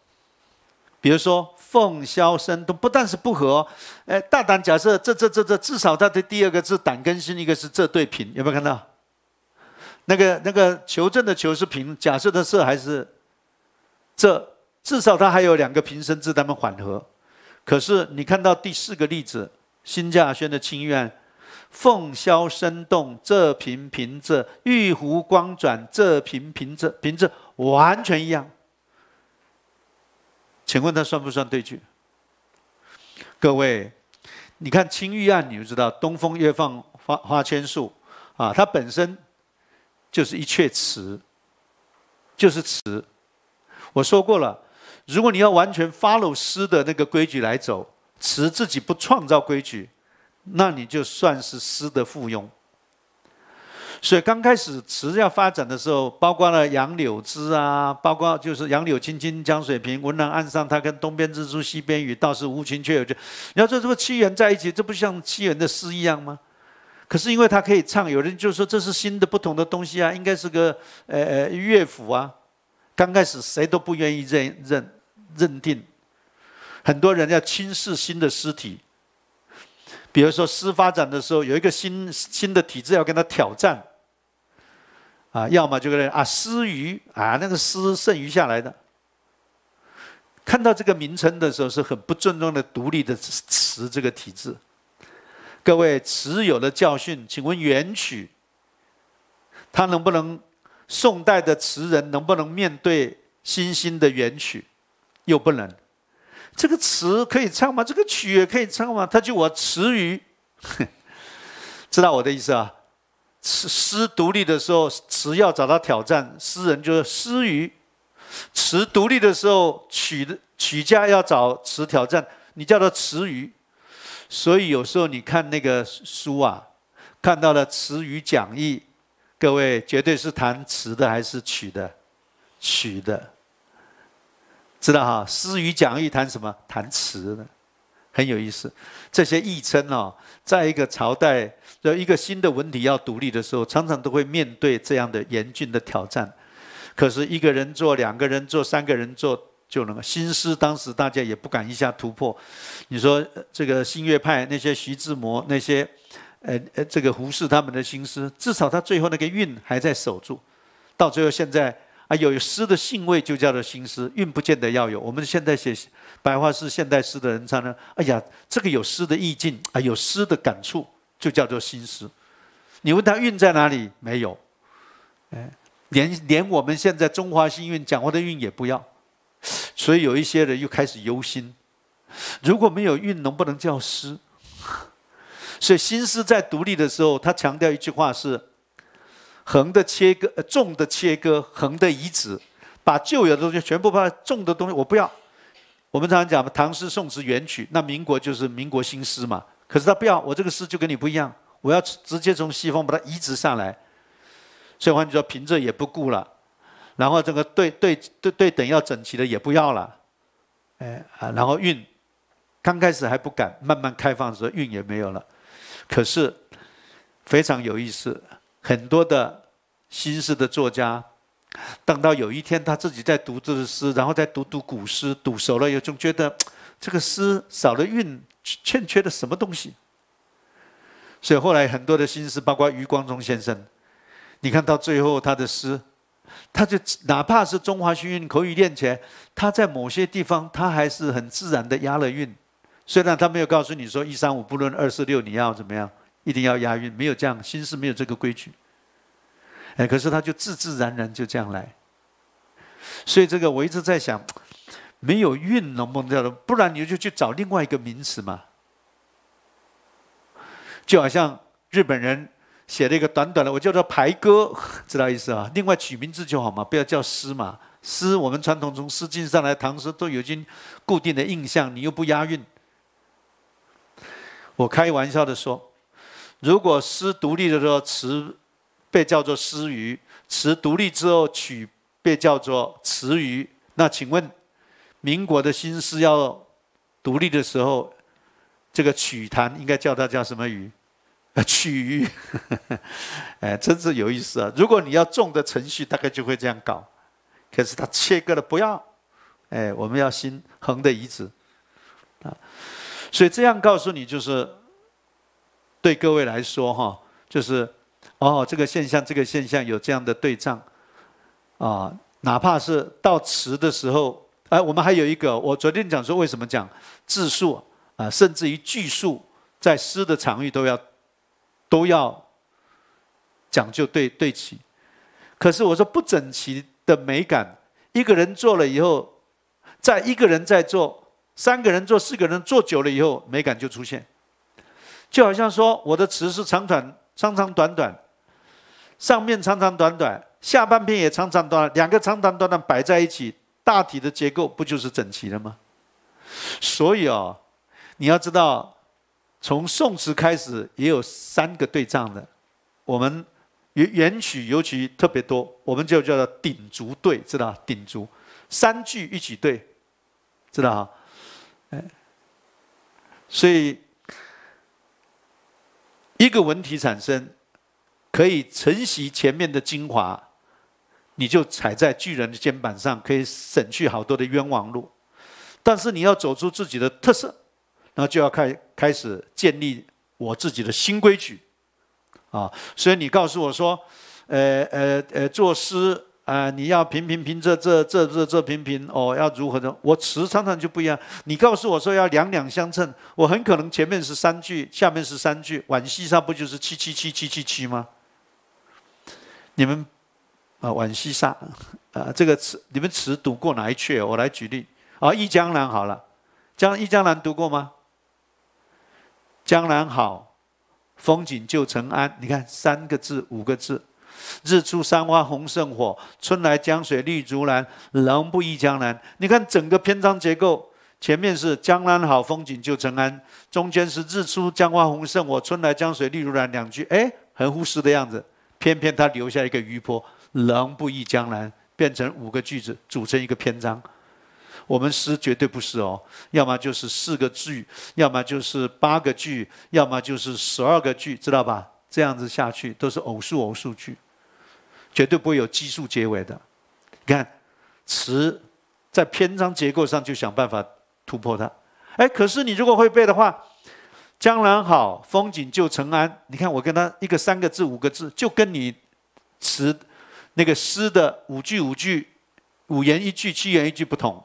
比如说“凤箫声”都不但是不合，哎，大胆假设，这这这这至少它的第二个字“胆”跟“心”，一个是这对平，有没有看到？那个那个求证的“求”是平，假设的“设”还是这？至少它还有两个平声字，它们缓和。可是你看到第四个例子，辛稼轩的《清怨》。凤箫声动，这平平仄；玉壶光转，这平平仄平仄，完全一样。请问它算不算对句？各位，你看《青玉案》，你就知道“东风夜放花花千树”啊，它本身就是一阙词，就是词。我说过了，如果你要完全 follow 诗的那个规矩来走，词自己不创造规矩。那你就算是诗的附庸。所以刚开始词要发展的时候，包括了杨柳枝啊，包括就是“杨柳青青江水平，闻郎岸上”，他跟“东边日出西边雨，道是无晴却有绝。你要说这个七元在一起，这不像七元的诗一样吗？可是因为他可以唱，有人就说这是新的不同的东西啊，应该是个呃呃乐府啊。刚开始谁都不愿意认认认定，很多人要轻视新的诗体。比如说诗发展的时候，有一个新新的体制要跟他挑战，啊，要么就是啊诗余啊那个诗剩余下来的，看到这个名称的时候是很不尊重的独立的词这个体制。各位词有了教训，请问元曲，他能不能宋代的词人能不能面对新兴的元曲，又不能。这个词可以唱吗？这个曲也可以唱吗？他就我词余，知道我的意思啊。词诗独立的时候，词要找他挑战；诗人就是诗语，词独立的时候，曲的曲家要找词挑战，你叫做词语。所以有时候你看那个书啊，看到了词语讲义，各位绝对是谈词的还是曲的？曲的。知道哈，诗与讲义谈什么？谈词呢，很有意思。这些译称哦，在一个朝代的一个新的文体要独立的时候，常常都会面对这样的严峻的挑战。可是一个人做，两个人做，三个人做，就能够新诗。当时大家也不敢一下突破。你说这个新月派那些徐志摩那些，呃呃，这个胡适他们的新诗，至少他最后那个韵还在守住。到最后现在。啊，有诗的兴味就叫做新诗，韵不见得要有。我们现在写白话诗、现代诗的人，唱呢，哎呀，这个有诗的意境啊，有诗的感触，就叫做新诗。你问他韵在哪里？没有，哎，连连我们现在中华新韵讲话的韵也不要。所以有一些人又开始忧心，如果没有韵，能不能叫诗？所以新诗在独立的时候，他强调一句话是。横的切割，纵的切割，横的移植，把旧有的东西全部把重的东西我不要。我们常常讲唐诗宋词元曲，那民国就是民国新诗嘛。可是他不要，我这个诗就跟你不一样。我要直接从西方把它移植上来，所以换句话说，平仄也不顾了。然后这个对对对对等要整齐的也不要了，哎啊，然后韵，刚开始还不敢，慢慢开放的时候韵也没有了。可是非常有意思，很多的。新诗的作家，等到有一天他自己在读这个诗，然后再读读古诗，读熟了，也总觉得 这个诗少了韵，欠缺的什么东西。所以后来很多的新诗，包括余光中先生，你看到最后他的诗，他就哪怕是中华新韵口语练起来，他在某些地方他还是很自然的押了韵，虽然他没有告诉你说一三五不论二四六，你要怎么样，一定要押韵，没有这样新诗没有这个规矩。哎，可是他就自自然然就这样来，所以这个我一直在想，没有韵能不能叫了？不然你就去找另外一个名词嘛，就好像日本人写了一个短短的，我叫做排歌，知道意思啊？另外取名字就好嘛，不要叫诗嘛，诗我们传统从《诗经》上来，唐诗都已经固定的印象，你又不押韵。我开玩笑的说，如果诗独立的时候词。被叫做私鱼，词独立之后取被叫做词鱼。那请问，民国的新诗要独立的时候，这个取坛应该叫它叫什么鱼？取鱼？哎，真是有意思啊！如果你要重的程序，大概就会这样搞。可是它切割了，不要。哎，我们要新横的遗址啊，所以这样告诉你就是，对各位来说哈，就是。哦，这个现象，这个现象有这样的对仗啊，哪怕是到词的时候，哎，我们还有一个，我昨天讲说，为什么讲字数啊，甚至于句数，在诗的场域都要都要讲究对对齐。可是我说不整齐的美感，一个人做了以后，在一个人在做，三个人做，四个人做久了以后，美感就出现，就好像说我的词是长短长长短短。上面长长短短，下半片也长长短短，两个长长短短摆在一起，大体的结构不就是整齐了吗？所以哦，你要知道，从宋词开始也有三个对仗的，我们元元曲尤其特别多，我们就叫做鼎足对，知道鼎足，三句一起对，知道哈？哎，所以一个文体产生。可以承袭前面的精华，你就踩在巨人的肩膀上，可以省去好多的冤枉路。但是你要走出自己的特色，那就要开开始建立我自己的新规矩啊。所以你告诉我说，呃呃呃，作诗啊，你要平平平，这这这这这平平，哦，要如何呢？我词常常就不一样。你告诉我说要两两相称，我很可能前面是三句，下面是三句，往西上不就是七七七七七七吗？你们啊，惋惜煞啊！这个词，你们词读过哪一阙？我来举例啊，《忆江南》好了，《江忆江南》读过吗？“江南好，风景旧曾谙。”你看三个字，五个字，“日出山花红胜火，春来江水绿如蓝，能不忆江南？”你看整个篇章结构，前面是“江南好，风景旧曾谙”，中间是“日出江花红胜火，春来江水绿如蓝”两句，哎，很忽视的样子。偏偏他留下一个余波，能不忆江南，变成五个句子组成一个篇章。我们诗绝对不是哦，要么就是四个句，要么就是八个句，要么就是十二个句，知道吧？这样子下去都是偶数偶数句，绝对不会有奇数结尾的。你看，词在篇章结构上就想办法突破它。哎，可是你如果会背的话。江南好，风景旧曾谙。你看，我跟他一个三个字，五个字，就跟你词那个诗的五句五句，五言一句七言一句不同。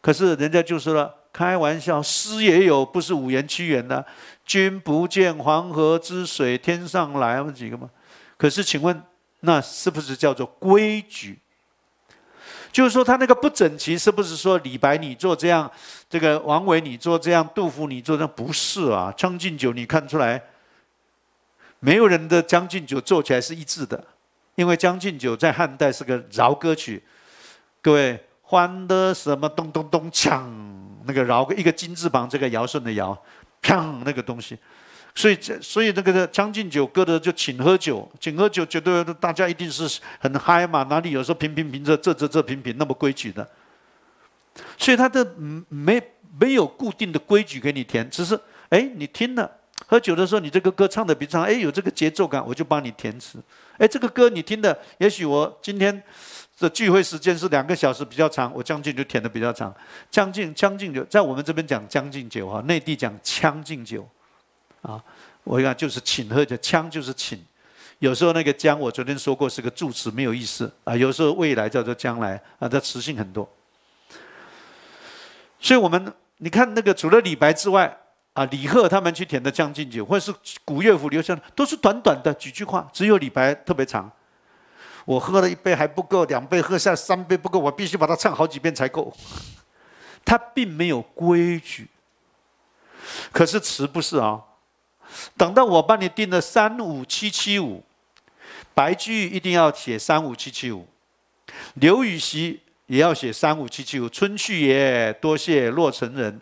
可是人家就说了，开玩笑，诗也有不是五言七言的。君不见黄河之水天上来，有几个嘛。可是请问，那是不是叫做规矩？就是说他那个不整齐，是不是说李白你做这样，这个王维你做这样，杜甫你做这样？不是啊，《将进酒》你看出来，没有人的《将进酒》做起来是一致的，因为《将进酒》在汉代是个饶歌曲，各位欢的什么咚咚咚锵，那个饶个一个金字旁这个尧舜的尧，锵那个东西。所以这，所以这个《将进酒》歌的就请喝酒，请喝酒，绝对大家一定是很嗨嘛？哪里有时候平平平这这这这平平，那么规矩的？所以他的没没有固定的规矩给你填，只是哎，你听了喝酒的时候，你这个歌唱的比较哎，有这个节奏感，我就帮你填词。哎，这个歌你听的，也许我今天的聚会时间是两个小时比较长，我《将近就填的比较长，《将近将近酒》在我们这边讲《将近酒》哈，内地讲《将进酒》。啊，我讲就是请喝酒，枪就是请，有时候那个“将”，我昨天说过是个助词，没有意思啊。有时候未来叫做将来啊，这词性很多。所以，我们你看那个除了李白之外啊，李贺他们去填的《将进酒》，或者是古乐府留下，都是短短的几句话，只有李白特别长。我喝了一杯还不够，两杯喝下，三杯不够，我必须把它唱好几遍才够。他并没有规矩，可是词不是啊。等到我帮你定了三五七七五，白居易一定要写三五七七五，刘禹锡也要写三五七七五。春去也，多谢洛城人。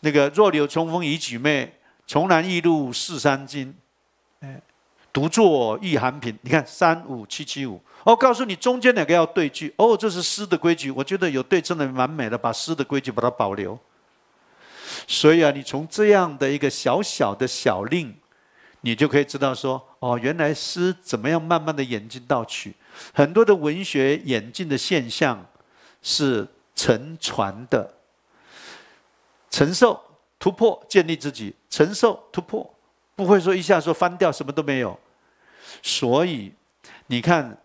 那个若柳春风已举袂，重南驿路是三京。独坐玉寒屏。你看三五七七五。我告诉你，中间两个要对句。哦，这是诗的规矩。我觉得有对称的蛮美的，把诗的规矩把它保留。所以啊，你从这样的一个小小的小令，你就可以知道说，哦，原来诗怎么样慢慢的演进到曲，很多的文学演进的现象是承传的，承受突破建立自己，承受突破，不会说一下说翻掉什么都没有。所以你看，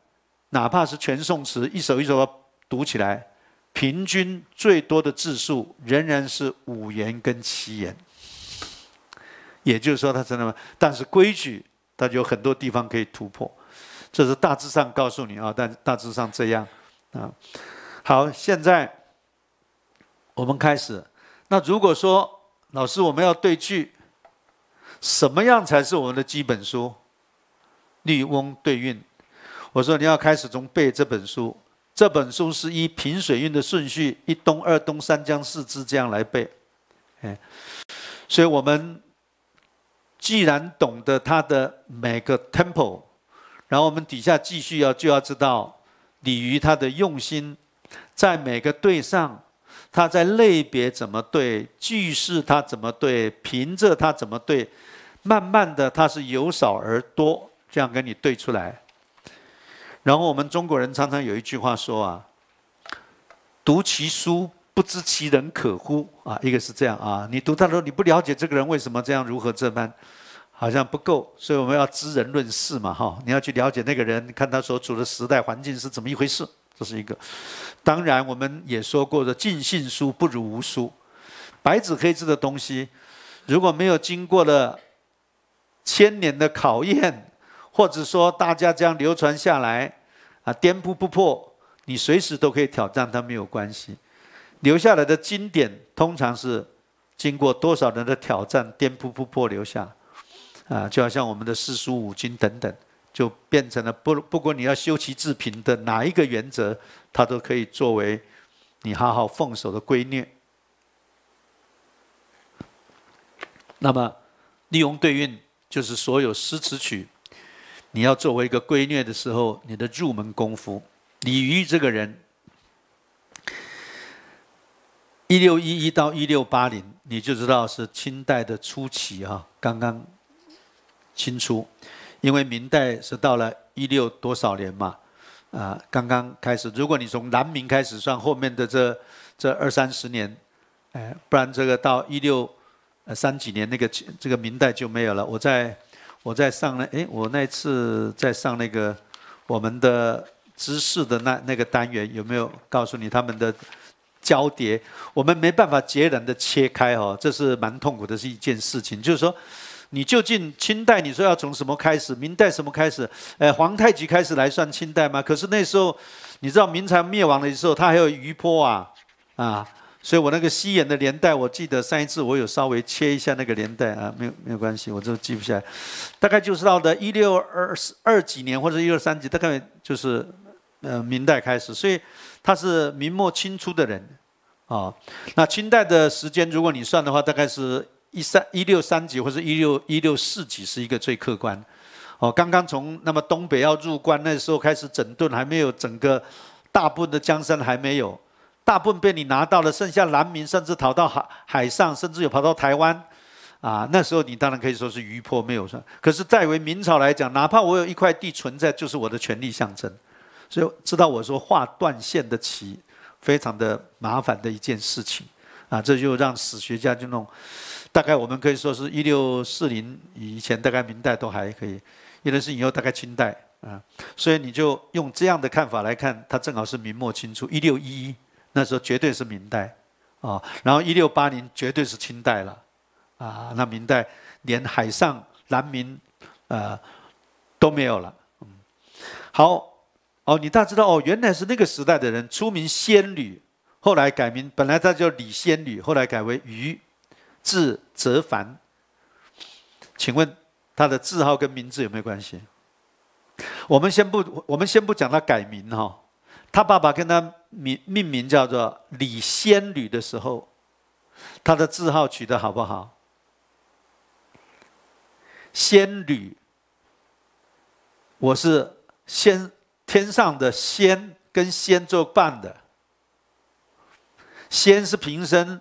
哪怕是全宋词，一首一首的读起来。平均最多的字数仍然是五言跟七言，也就是说，他真的但是规矩，它有很多地方可以突破，这是大致上告诉你啊，但大致上这样啊。好，现在我们开始。那如果说老师，我们要对句，什么样才是我们的基本书《笠翁对韵》？我说你要开始从背这本书。这本书是以平水运的顺序，一东、二东、三江、四支这样来背，哎，所以我们既然懂得它的每个 t e m p l e 然后我们底下继续要就要知道鲤鱼它的用心，在每个对上，它在类别怎么对，句式它怎么对，平仄它怎么对，慢慢的它是由少而多这样跟你对出来。然后我们中国人常常有一句话说啊，读其书不知其人可乎？啊，一个是这样啊，你读他的，你不了解这个人为什么这样，如何这般，好像不够，所以我们要知人论事嘛，哈，你要去了解那个人，看他所处的时代环境是怎么一回事，这是一个。当然，我们也说过的，尽信书不如无书，白纸黑字的东西，如果没有经过了千年的考验。或者说，大家这样流传下来，啊，颠扑不破，你随时都可以挑战它，没有关系。留下来的经典，通常是经过多少人的挑战，颠扑不破留下。啊，就好像我们的四书五经等等，就变成了不不管你要修齐治平的哪一个原则，它都可以作为你好好奉守的规律。那么，利用对韵，就是所有诗词曲。你要作为一个闺虐的时候，你的入门功夫，李渔这个人，一六一一到一六八零，你就知道是清代的初期啊，刚刚清初，因为明代是到了一六多少年嘛，啊，刚刚开始。如果你从南明开始算，后面的这这二三十年，哎，不然这个到一六呃三几年那个这个明代就没有了。我在。我在上那哎，我那次在上那个我们的知识的那那个单元，有没有告诉你他们的交叠？我们没办法截然的切开哈，这是蛮痛苦的是一件事情。就是说，你究竟清代你说要从什么开始？明代什么开始？哎，皇太极开始来算清代吗？可是那时候你知道明朝灭亡的时候，他还有余波啊啊。所以我那个西演的年代，我记得上一次我有稍微切一下那个年代啊，没有没有关系，我就记不起来。大概就是到的一六二二几年或者一六三几，大概就是呃明代开始，所以他是明末清初的人啊。那清代的时间，如果你算的话，大概是一三一六三几或者一六一六四几是一个最客观。哦，刚刚从那么东北要入关那时候开始整顿，还没有整个大部分的江山还没有。大部分被你拿到了，剩下南明甚至逃到海海上，甚至有跑到台湾，啊，那时候你当然可以说是鱼波没有算。可是再为明朝来讲，哪怕我有一块地存在，就是我的权力象征。所以知道我说画断线的棋，非常的麻烦的一件事情啊，这就让史学家就弄。大概我们可以说是一六四零以前，大概明代都还可以；一六四零以后，大概清代啊。所以你就用这样的看法来看，它正好是明末清初，一六一一。那时候绝对是明代，啊，然后一六八零绝对是清代了，啊，那明代连海上南明，呃都没有了，嗯，好，哦，你大知道，哦，原来是那个时代的人出名仙女，后来改名，本来他叫李仙女，后来改为于，字泽凡，请问他的字号跟名字有没有关系？我们先不，我们先不讲他改名哈。他爸爸跟他名命名叫做李仙女的时候，他的字号取得好不好？仙女，我是仙天上的仙，跟仙作伴的。仙是平身，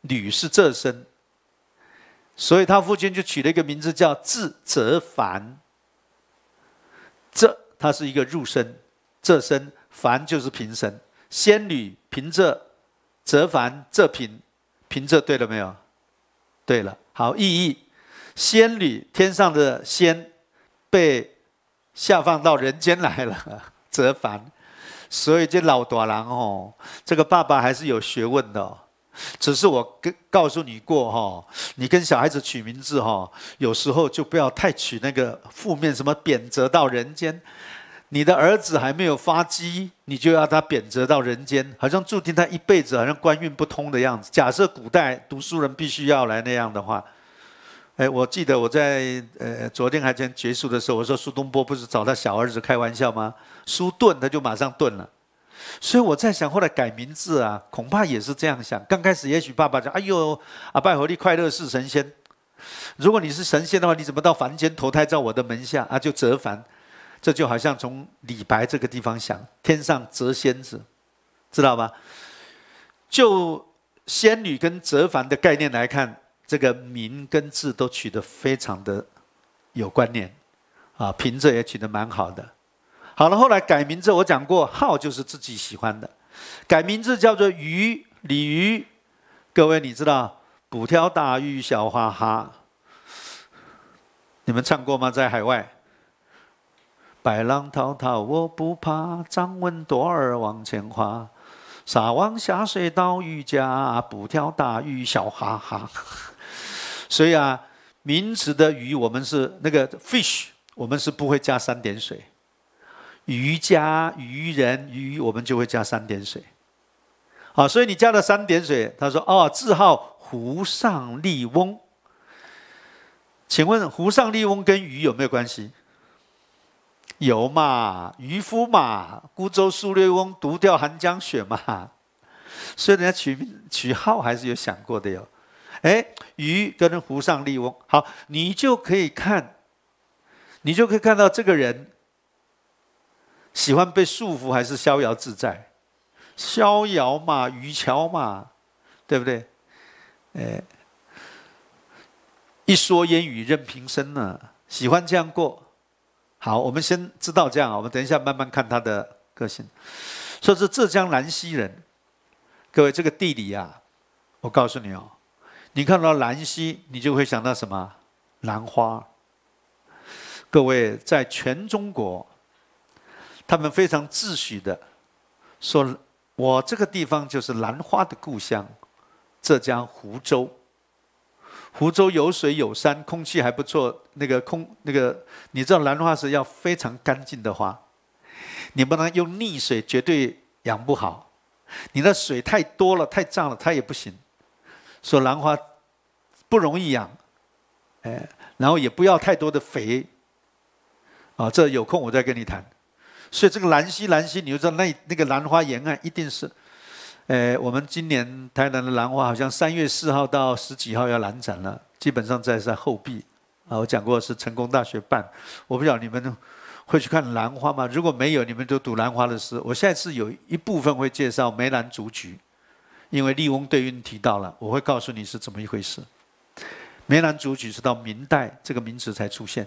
女是仄声。所以他父亲就取了一个名字叫字泽凡。这他是一个入声；仄声。凡就是平生仙女平仄，则凡这平，平仄对了没有？对了，好，意义仙女天上的仙被下放到人间来了，则 凡，所以这老朵郎哦，这个爸爸还是有学问的，只是我跟告诉你过哈，你跟小孩子取名字哈，有时候就不要太取那个负面，什么贬谪到人间。你的儿子还没有发迹，你就要他贬谪到人间，好像注定他一辈子好像官运不通的样子。假设古代读书人必须要来那样的话，哎，我记得我在呃昨天还前结束的时候，我说苏东坡不是找他小儿子开玩笑吗？苏顿他就马上顿了。所以我在想，后来改名字啊，恐怕也是这样想。刚开始也许爸爸讲：“哎呦，啊拜佛利快乐是神仙，如果你是神仙的话，你怎么到凡间投胎在我的门下？”啊，就折凡。这就好像从李白这个地方想天上折仙子，知道吧？就仙女跟折凡的概念来看，这个名跟字都取得非常的有观念啊，平仄也取得蛮好的。好了，后来改名字，我讲过号就是自己喜欢的，改名字叫做鱼鲤鱼。各位你知道捕条大鱼小花哈？你们唱过吗？在海外。白浪滔滔，我不怕，掌纹朵儿往前划。撒网下水，到渔家，捕条大鱼，笑哈哈。所以啊，名词的鱼我们是那个 fish，我们是不会加三点水。渔家、渔人、鱼，我们就会加三点水。好，所以你加了三点水，他说：“哦，字号湖上笠翁。”请问，湖上笠翁跟鱼有没有关系？有嘛？渔夫嘛？孤舟蓑笠翁，独钓寒江雪嘛？所以人家取取号还是有想过的哟。哎，鱼跟湖上笠翁，好，你就可以看，你就可以看到这个人喜欢被束缚还是逍遥自在？逍遥嘛，渔樵嘛，对不对？哎，一蓑烟雨任平生呢，喜欢这样过。好，我们先知道这样，我们等一下慢慢看他的个性。说是浙江兰溪人，各位这个地理呀，我告诉你哦，你看到兰溪，你就会想到什么？兰花。各位在全中国，他们非常自诩的说，我这个地方就是兰花的故乡，浙江湖州。福州有水有山，空气还不错。那个空，那个你知道，兰花是要非常干净的花，你不能用溺水，绝对养不好。你的水太多了，太脏了，它也不行。说兰花不容易养，哎，然后也不要太多的肥。啊，这有空我再跟你谈。所以这个兰溪，兰溪，你就知道那那个兰花沿岸一定是。呃，我们今年台南的兰花好像三月四号到十几号要兰展了，基本上在在后壁啊。我讲过是成功大学办，我不晓得你们会去看兰花吗？如果没有，你们就赌兰花的事。我下次有一部分会介绍梅兰竹菊，因为《笠翁对韵》提到了，我会告诉你是怎么一回事。梅兰竹菊是到明代这个名词才出现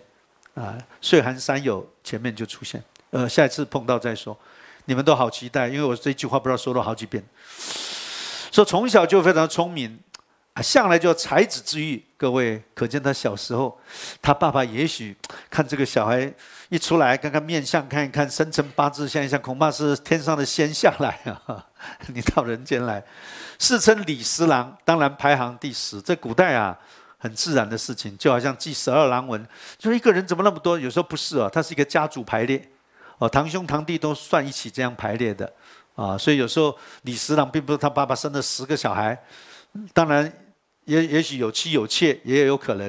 啊，《岁寒三友》前面就出现，呃，下一次碰到再说。你们都好期待，因为我这句话不知道说了好几遍。说从小就非常聪明，啊，向来就才子之誉。各位可见他小时候，他爸爸也许 看这个小孩一出来，看看面相，看一看生辰八字，像一像，恐怕是天上的仙下来啊，你到人间来。世称李十郎，当然排行第十，在古代啊，很自然的事情，就好像记十二郎文，就是一个人怎么那么多？有时候不是啊，他是一个家族排列。哦，堂兄堂弟都算一起这样排列的，啊，所以有时候李十郎并不是他爸爸生了十个小孩，当然也也许有妻有妾，也有可能，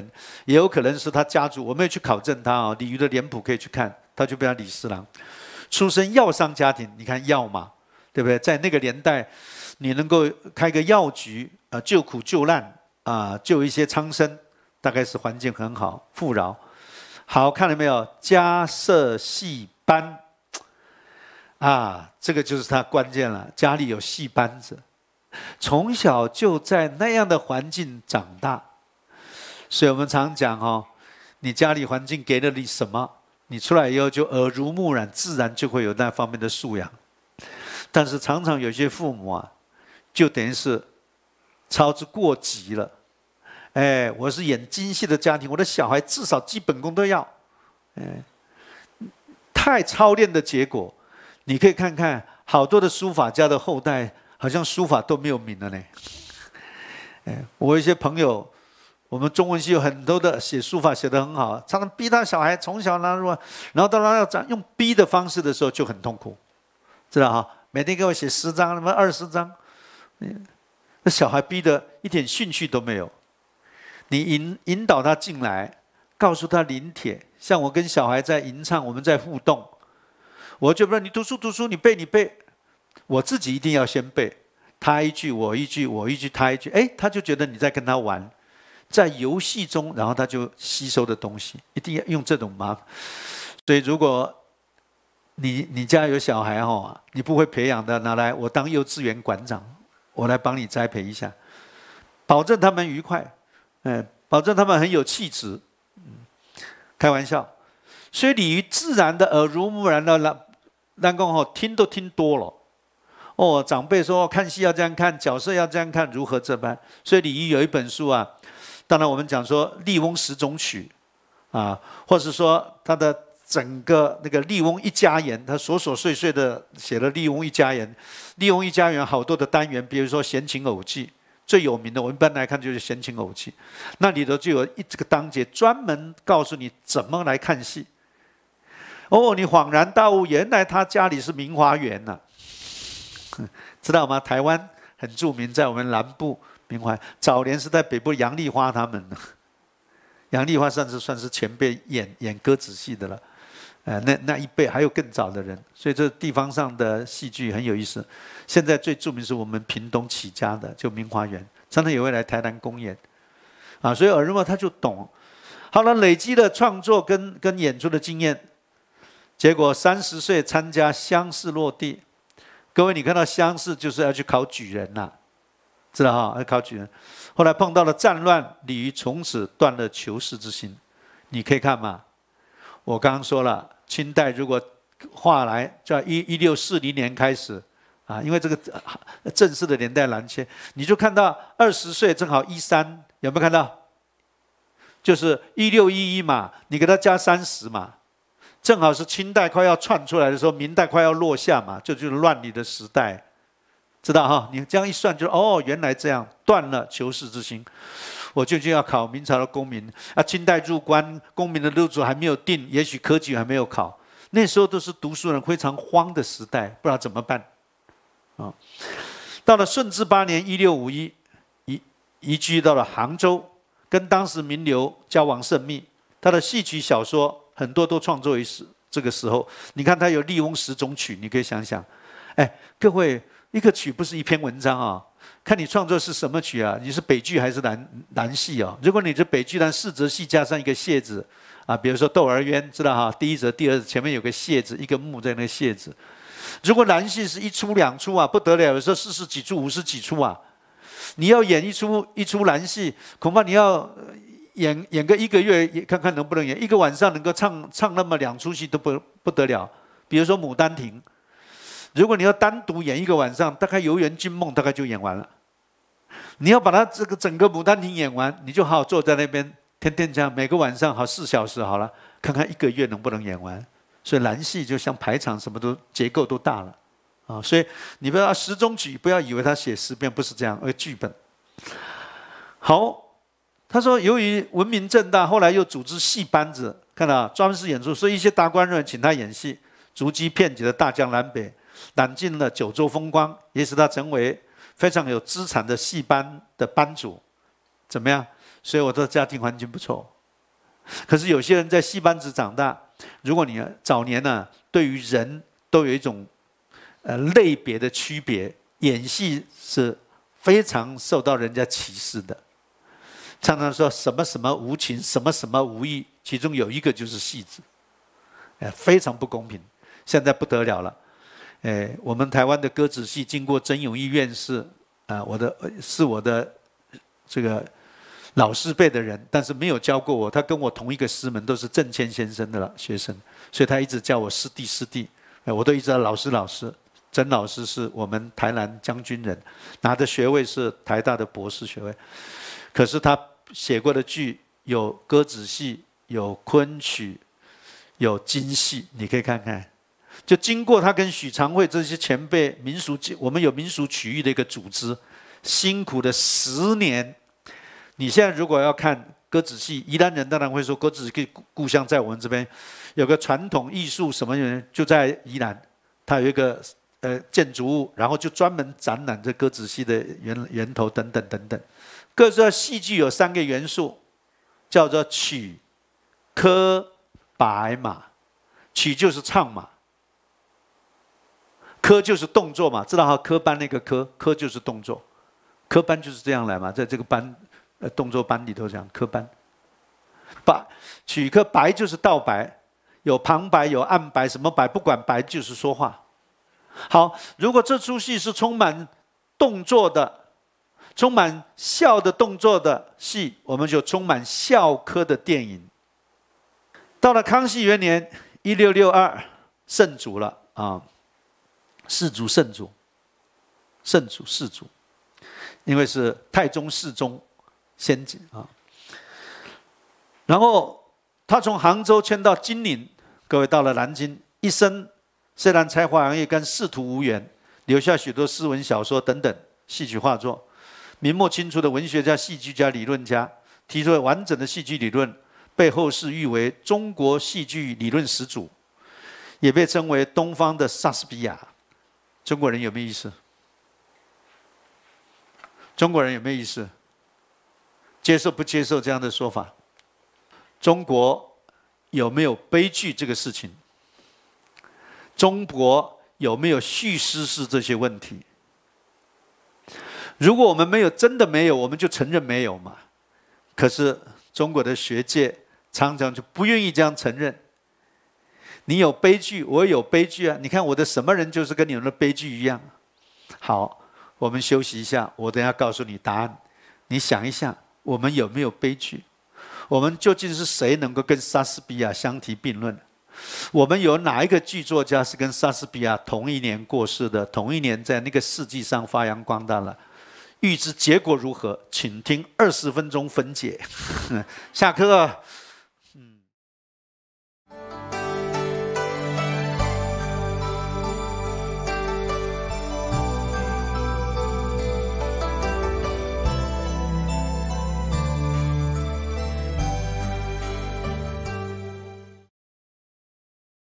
也有可能是他家族，我没有去考证他啊。李渔的脸谱可以去看，他就叫李十郎，出身药商家庭，你看药嘛，对不对？在那个年代，你能够开个药局，啊，救苦救难啊，救一些苍生，大概是环境很好，富饶。好，看了没有？家色戏班。啊，这个就是他关键了。家里有戏班子，从小就在那样的环境长大，所以我们常讲哦，你家里环境给了你什么，你出来以后就耳濡目染，自然就会有那方面的素养。但是常常有些父母啊，就等于是操之过急了。哎，我是演京戏的家庭，我的小孩至少基本功都要。嗯，太操练的结果。你可以看看，好多的书法家的后代，好像书法都没有名了呢。诶，我一些朋友，我们中文系有很多的写书法写得很好，常常逼他小孩从小拿入，然后到他要长用逼的方式的时候就很痛苦，知道哈？每天给我写十张，他妈二十张，那小孩逼的一点兴趣都没有。你引引导他进来，告诉他临帖，像我跟小孩在吟唱，我们在互动。我就说你读书读书，你背你背，我自己一定要先背。他一句我一句我一句他一句，哎，他就觉得你在跟他玩，在游戏中，然后他就吸收的东西，一定要用这种烦。所以，如果你你家有小孩哈，你不会培养的，拿来我当幼稚园馆长，我来帮你栽培一下，保证他们愉快，嗯，保证他们很有气质。嗯，开玩笑。所以，你自然的耳濡目染的来。但刚好听都听多了，哦，长辈说看戏要这样看，角色要这样看，如何这般？所以李渔有一本书啊，当然我们讲说《笠翁十种曲》，啊，或是说他的整个那个《笠翁一家言》，他琐琐碎碎的写了《笠翁一家言》，《笠翁一家言》好多的单元，比如说《闲情偶记》。最有名的，我们一般来看就是《闲情偶记》，那里头就有一这个章节专门告诉你怎么来看戏。哦，你恍然大悟，原来他家里是明华园呐，知道吗？台湾很著名，在我们南部明华，早年是在北部杨丽花他们，杨丽花算是算是前辈演演歌子戏的了，呃，那那一辈还有更早的人，所以这地方上的戏剧很有意思。现在最著名是我们屏东起家的，就明华园，常常也会来台南公演，啊，所以尔如默他就懂。好了，累积了创作跟跟演出的经验。结果三十岁参加乡试落地，各位你看到乡试就是要去考举人啦，知道哈？要考举人。后来碰到了战乱，李渔从此断了求仕之心。你可以看嘛，我刚刚说了，清代如果划来叫一一六四零年开始啊，因为这个正式的年代难切，你就看到二十岁正好一三，有没有看到？就是一六一一嘛，你给他加三十嘛。正好是清代快要窜出来的时候，明代快要落下嘛，这就是乱离的时代，知道哈？你这样一算，就哦，原来这样，断了求是之心，我究竟要考明朝的公民啊？清代入关，公民的路子还没有定，也许科举还没有考，那时候都是读书人非常慌的时代，不知道怎么办啊？到了顺治八年（一六五一），移移居到了杭州，跟当时名流交往甚密，他的戏曲小说。很多都创作于时这个时候，你看他有《笠翁十种曲》，你可以想想。哎，各位，一个曲不是一篇文章啊。看你创作是什么曲啊？你是北剧还是南南戏哦？如果你是北剧，但四则戏加上一个谢字，啊，比如说《窦娥冤》，知道哈？第一则、第二则前面有个谢字，一个木在那个字。如果南戏是一出两出啊，不得了，有时候四十几出、五十几出啊。你要演一出一出南戏，恐怕你要。演演个一个月，也看看能不能演一个晚上，能够唱唱那么两出戏都不不得了。比如说《牡丹亭》，如果你要单独演一个晚上，大概《游园惊梦》大概就演完了。你要把它这个整个《牡丹亭》演完，你就好好坐在那边，天天这样，每个晚上好四小时好了，看看一个月能不能演完。所以南戏就像排场什么都结构都大了啊，所以你不要十中举，不要以为他写十遍不是这样，而剧本好。他说：“由于闻名正大，后来又组织戏班子，看到专门是演出，所以一些达官人请他演戏，足迹遍及了大江南北，览尽了九州风光，也使他成为非常有资产的戏班的班主。怎么样？所以我的家庭环境不错。可是有些人在戏班子长大，如果你早年呢，对于人都有一种呃类别的区别，演戏是非常受到人家歧视的。”常常说什么什么无情，什么什么无意，其中有一个就是戏子，哎，非常不公平。现在不得了了，哎，我们台湾的歌仔戏经过曾永义院士，啊，我的是我的这个老师辈的人，但是没有教过我。他跟我同一个师门，都是郑谦先生的了学生，所以他一直叫我师弟师弟，哎，我都一直叫老师老师。曾老师是我们台南将军人，拿的学位是台大的博士学位，可是他。写过的剧有歌子戏，有昆曲，有京戏，你可以看看。就经过他跟许长惠这些前辈，民俗我们有民俗曲艺的一个组织，辛苦的十年。你现在如果要看歌子戏，宜兰人当然会说歌子戏故乡在我们这边，有个传统艺术什么人就在宜兰，他有一个呃建筑物，然后就专门展览这歌子戏的源源头等等等等。叫做戏剧有三个元素，叫做曲、科、白马。曲就是唱嘛，科就是动作嘛，知道哈？科班那个科，科就是动作，科班就是这样来嘛，在这个班呃动作班里头讲科班。白曲科白就是道白，有旁白，有暗白，什么白不管白就是说话。好，如果这出戏是充满动作的。充满笑的动作的戏，我们就充满笑科的电影。到了康熙元年（一六六二），圣祖了啊，世祖圣祖，圣祖世祖，因为是太宗世宗先祖啊。然后他从杭州迁到金陵，各位到了南京。一生虽然才华横溢，跟仕途无缘，留下许多诗文、小说等等戏曲画作。明末清初的文学家、戏剧家、理论家提出了完整的戏剧理论，被后世誉为中国戏剧理论始祖，也被称为东方的莎士比亚。中国人有没有意思？中国人有没有意思？接受不接受这样的说法？中国有没有悲剧这个事情？中国有没有叙事是这些问题？如果我们没有真的没有，我们就承认没有嘛。可是中国的学界常常就不愿意这样承认。你有悲剧，我有悲剧啊！你看我的什么人就是跟你们的悲剧一样。好，我们休息一下，我等下告诉你答案。你想一下，我们有没有悲剧？我们究竟是谁能够跟莎士比亚相提并论？我们有哪一个剧作家是跟莎士比亚同一年过世的？同一年在那个世纪上发扬光大了？预知结果如何，请听二十分钟分解。下课。